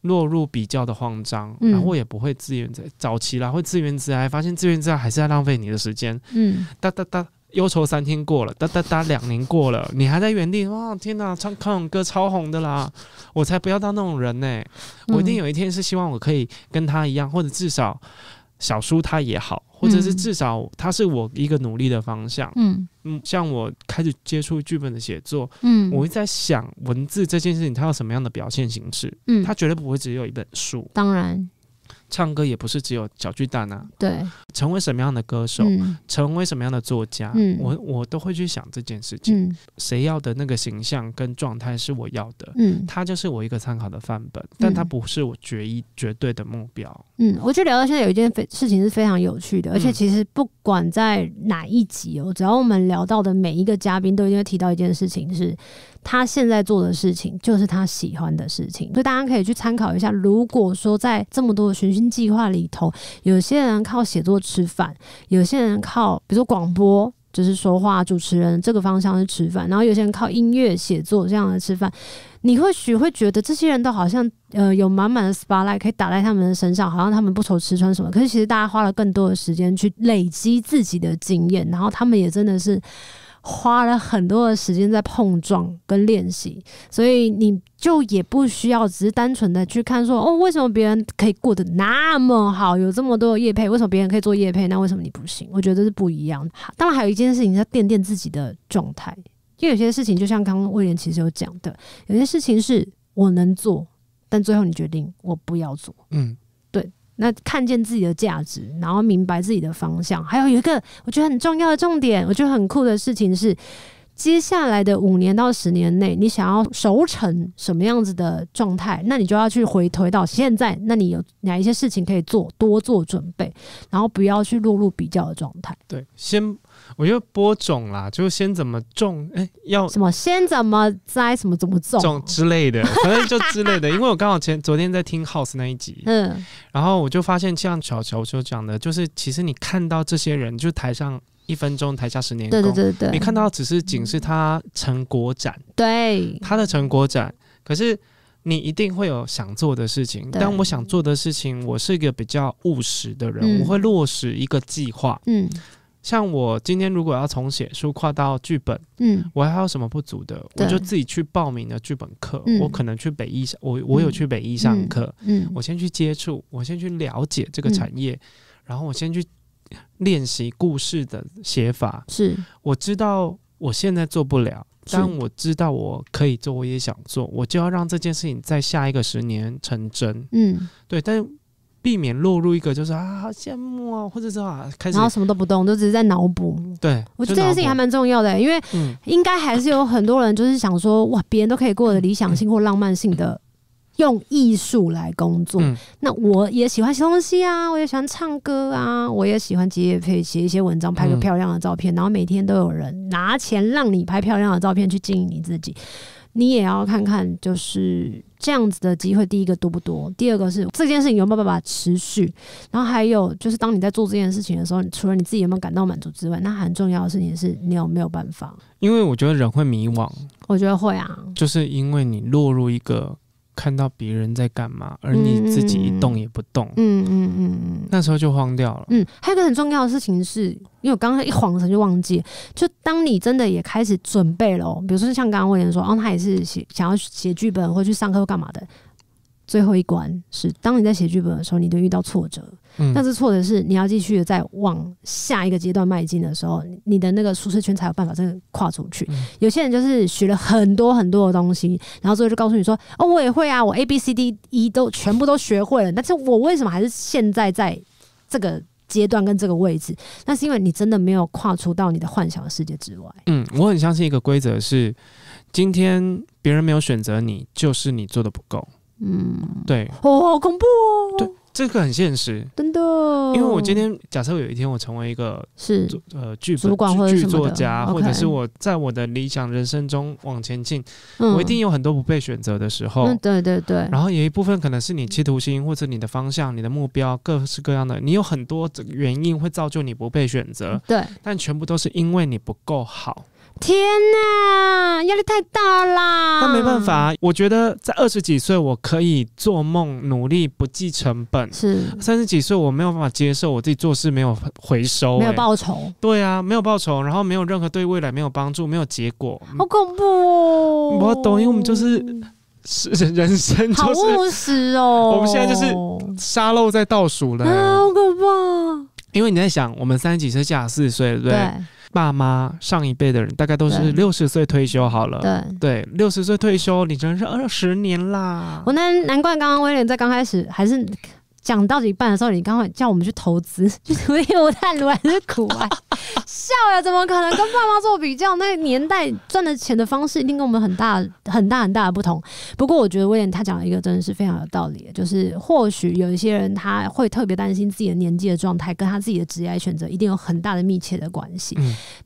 落入比较的慌张，然后我也不会自怨自早期啦，会自怨自艾，发现自怨自艾还是在浪费你的时间。嗯，哒哒哒。忧愁三天过了，哒哒哒，两年过了，你还在原地。哇，天哪，唱康永歌超红的啦！我才不要当那种人呢。我一定有一天是希望我可以跟他一样，或者至少小叔他也好，或者是至少他是我一个努力的方向。嗯嗯，像我开始接触剧本的写作，嗯，我会在想文字这件事情，它要什么样的表现形式？嗯，它绝对不会只有一本书。当然。唱歌也不是只有小巨蛋啊。对，成为什么样的歌手，成为什么样的作家，我我都会去想这件事情。谁要的那个形象跟状态是我要的，嗯，他就是我一个参考的范本，但他不是我决一绝对的目标。嗯，我得聊到现在有一件事情是非常有趣的，而且其实不管在哪一集哦，只要我们聊到的每一个嘉宾，都一定会提到一件事情是。他现在做的事情就是他喜欢的事情，所以大家可以去参考一下。如果说在这么多的寻星计划里头，有些人靠写作吃饭，有些人靠，比如说广播，就是说话主持人这个方向是吃饭，然后有些人靠音乐写作这样的吃饭，你或许会觉得这些人都好像呃有满满的 spotlight 可以打在他们的身上，好像他们不愁吃穿什么。可是其实大家花了更多的时间去累积自己的经验，然后他们也真的是。花了很多的时间在碰撞跟练习，所以你就也不需要，只是单纯的去看说，哦，为什么别人可以过得那么好，有这么多的叶配？为什么别人可以做叶配？那为什么你不行？我觉得是不一样。当然，还有一件事情要垫垫自己的状态，因为有些事情就像刚刚威廉其实有讲的，有些事情是我能做，但最后你决定我不要做，嗯。那看见自己的价值，然后明白自己的方向，还有一个我觉得很重要的重点，我觉得很酷的事情是，接下来的五年到十年内，你想要熟成什么样子的状态，那你就要去回推到现在，那你有哪一些事情可以做，多做准备，然后不要去落入比较的状态。对，先。我觉得播种啦，就是先怎么种，哎，要什么先怎么栽，什么怎么种种之类的，反 (laughs) 正就之类的。因为我刚好前昨天在听 House 那一集，嗯，然后我就发现像小乔就讲的，就是其实你看到这些人，就台上一分钟，台下十年功，对对对，你看到只是仅是他成果展，对他的成果展，可是你一定会有想做的事情。但我想做的事情，我是一个比较务实的人，我会落实一个计划，嗯。像我今天如果要从写书跨到剧本，嗯，我还有什么不足的，我就自己去报名的剧本课。我可能去北艺上，我我有去北艺上课。嗯，我先去接触，我先去了解这个产业，然后我先去练习故事的写法。是，我知道我现在做不了，但我知道我可以做，我也想做，我就要让这件事情在下一个十年成真。嗯，对，但是。避免落入一个就是啊好羡慕啊，或者是啊开始然后什么都不动，都只是在脑补。对，我觉得这件事情还蛮重要的，因为应该还是有很多人就是想说哇，别人都可以过的理想性或浪漫性的用艺术来工作，那我也喜欢写东西啊，我也喜欢唱歌啊，我也喜欢接配写一些文章，拍个漂亮的照片，然后每天都有人拿钱让你拍漂亮的照片去经营你自己。你也要看看，就是这样子的机会，第一个多不多？第二个是这件事情有没有办法持续？然后还有就是，当你在做这件事情的时候，除了你自己有没有感到满足之外，那很重要的事情是你有没有办法？因为我觉得人会迷惘，我觉得会啊，就是因为你落入一个。看到别人在干嘛，而你自己一动也不动，嗯嗯嗯那时候就慌掉了。嗯，还有一个很重要的事情是，因为我刚刚一晃神就忘记，就当你真的也开始准备了，比如说像刚刚威廉说，哦，他也是写想要写剧本或去上课干嘛的。最后一关是，当你在写剧本的时候，你都遇到挫折，但是挫折是你要继续再往下一个阶段迈进的时候，你的那个舒适圈才有办法真的跨出去。有些人就是学了很多很多的东西，然后最后就告诉你说：“哦，我也会啊，我 A B C D E 都全部都学会了，但是我为什么还是现在在这个阶段跟这个位置？那是因为你真的没有跨出到你的幻想的世界之外。”嗯，我很相信一个规则是：今天别人没有选择你，就是你做的不够。嗯，对，哦，好恐怖哦！对，这个很现实，真的。因为我今天假设有一天我成为一个是呃剧本主管或者或者是我在我的理想人生中往前进，我一定有很多不被选择的时候。对对对。然后有一部分可能是你企图心或者你的方向、你的目标，各式各样的，你有很多原因会造就你不被选择。对，但全部都是因为你不够好。天呐，压力太大啦！那没办法，我觉得在二十几岁，我可以做梦、努力，不计成本。是。三十几岁，我没有办法接受我自己做事没有回收，没有报酬。对啊，没有报酬，然后没有任何对未来没有帮助，没有结果。好恐怖哦！我懂，因为我们就是是人生，就是哦。我们现在就是沙漏在倒数了，好可怕。因为你在想，我们三十几岁，下四十岁，对不对？爸妈上一辈的人大概都是六十岁退休好了，对对，六十岁退休，你真是二十年啦！我那难怪刚刚威廉在刚开始还是。讲到一半的时候，你刚刚叫我们去投资，(laughs) 就是资，我太鲁还是苦哀 (laughs) 笑呀？怎么可能跟爸妈做比较？那个年代赚的钱的方式一定跟我们很大、很大、很大的不同。不过，我觉得威廉他讲了一个真的是非常有道理，就是或许有一些人他会特别担心自己的年纪的状态，跟他自己的职业选择一定有很大的密切的关系。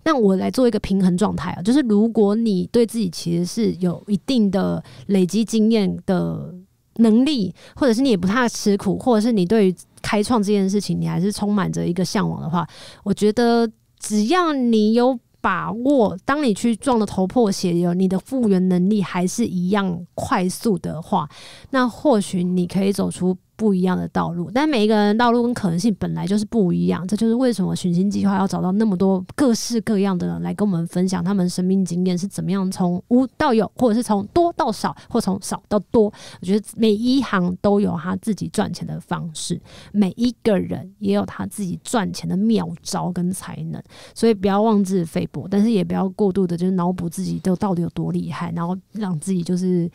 嗯，我来做一个平衡状态啊，就是如果你对自己其实是有一定的累积经验的。能力，或者是你也不怕吃苦，或者是你对于开创这件事情，你还是充满着一个向往的话，我觉得只要你有把握，当你去撞的头破血流，你的复原能力还是一样快速的话，那或许你可以走出。不一样的道路，但每一个人道路跟可能性本来就是不一样，这就是为什么寻星计划要找到那么多各式各样的人来跟我们分享他们生命经验是怎么样从无到有，或者是从多到少，或从少到多。我觉得每一行都有他自己赚钱的方式，每一个人也有他自己赚钱的妙招跟才能，所以不要妄自菲薄，但是也不要过度的就是脑补自己都到底有多厉害，然后让自己就是。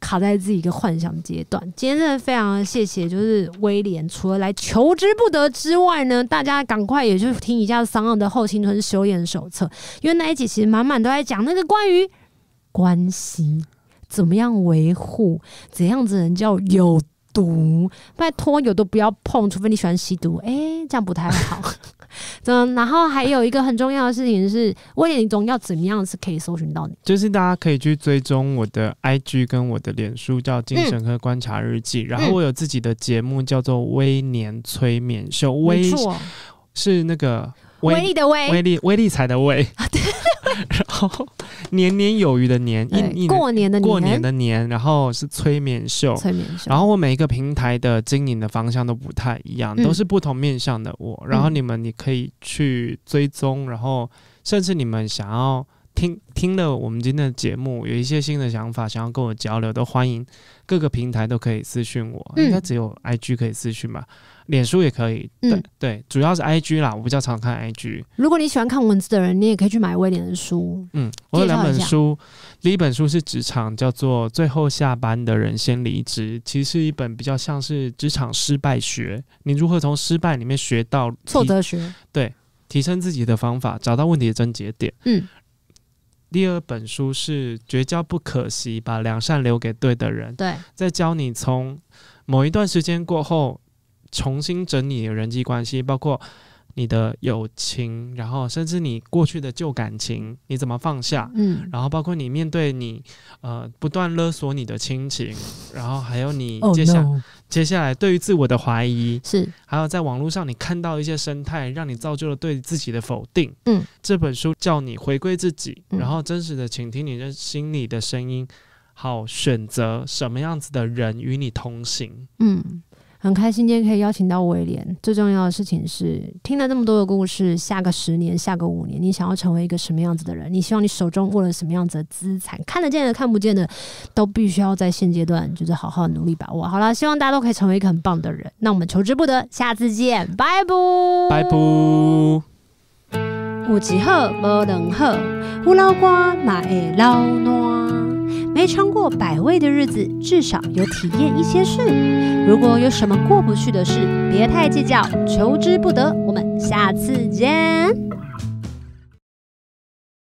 卡在自己一个幻想阶段，今天真的非常谢谢，就是威廉。除了来求之不得之外呢，大家赶快也去听一下桑昂的《后青春修炼手册》，因为那一集其实满满都在讲那个关于关系，怎么样维护，怎样子人叫有毒，拜托有毒不要碰，除非你喜欢吸毒，哎，这样不太好。嗯，然后还有一个很重要的事情是，威廉总要怎么样是可以搜寻到你？就是大家可以去追踪我的 IG 跟我的脸书，叫精神科观察日记。然后我有自己的节目，叫做威廉催眠秀。威是那个。威力的威，威力威力财的威，(laughs) 然后年年有余的年，过年的年，过年的年。然后是催眠秀，催眠秀。然后我每一个平台的经营的方向都不太一样，都是不同面向的我。然后你们你可以去追踪，然后甚至你们想要。听听了我们今天的节目，有一些新的想法，想要跟我交流，都欢迎各个平台都可以私信我。应该只有 I G 可以私信吧？脸书也可以。对对，主要是 I G 啦，我比较常看 I G。如果你喜欢看文字的人，你也可以去买威廉的书。嗯，我有两本书，第一本书是职场，叫做《最后下班的人先离职》，其实是一本比较像是职场失败学。你如何从失败里面学到挫折学？对，提升自己的方法，找到问题的症结点。嗯。第二本书是《绝交不可惜》，把良善留给对的人。对，在教你从某一段时间过后，重新整理人际关系，包括你的友情，然后甚至你过去的旧感情，你怎么放下？嗯，然后包括你面对你呃不断勒索你的亲情，然后还有你接下来。接下来，对于自我的怀疑是，还有在网络上你看到一些生态，让你造就了对自己的否定。嗯，这本书叫你回归自己，然后真实的倾听你的心里的声音，好选择什么样子的人与你同行。嗯。很开心今天可以邀请到威廉。最重要的事情是，听了这么多的故事，下个十年、下个五年，你想要成为一个什么样子的人？你希望你手中握了什么样子的资产？看得见的、看不见的，都必须要在现阶段就是好好努力把握。好了，希望大家都可以成为一个很棒的人。那我们求之不得，下次见，拜拜，拜拜。没尝过百味的日子，至少有体验一些事。如果有什么过不去的事，别太计较。求之不得，我们下次见。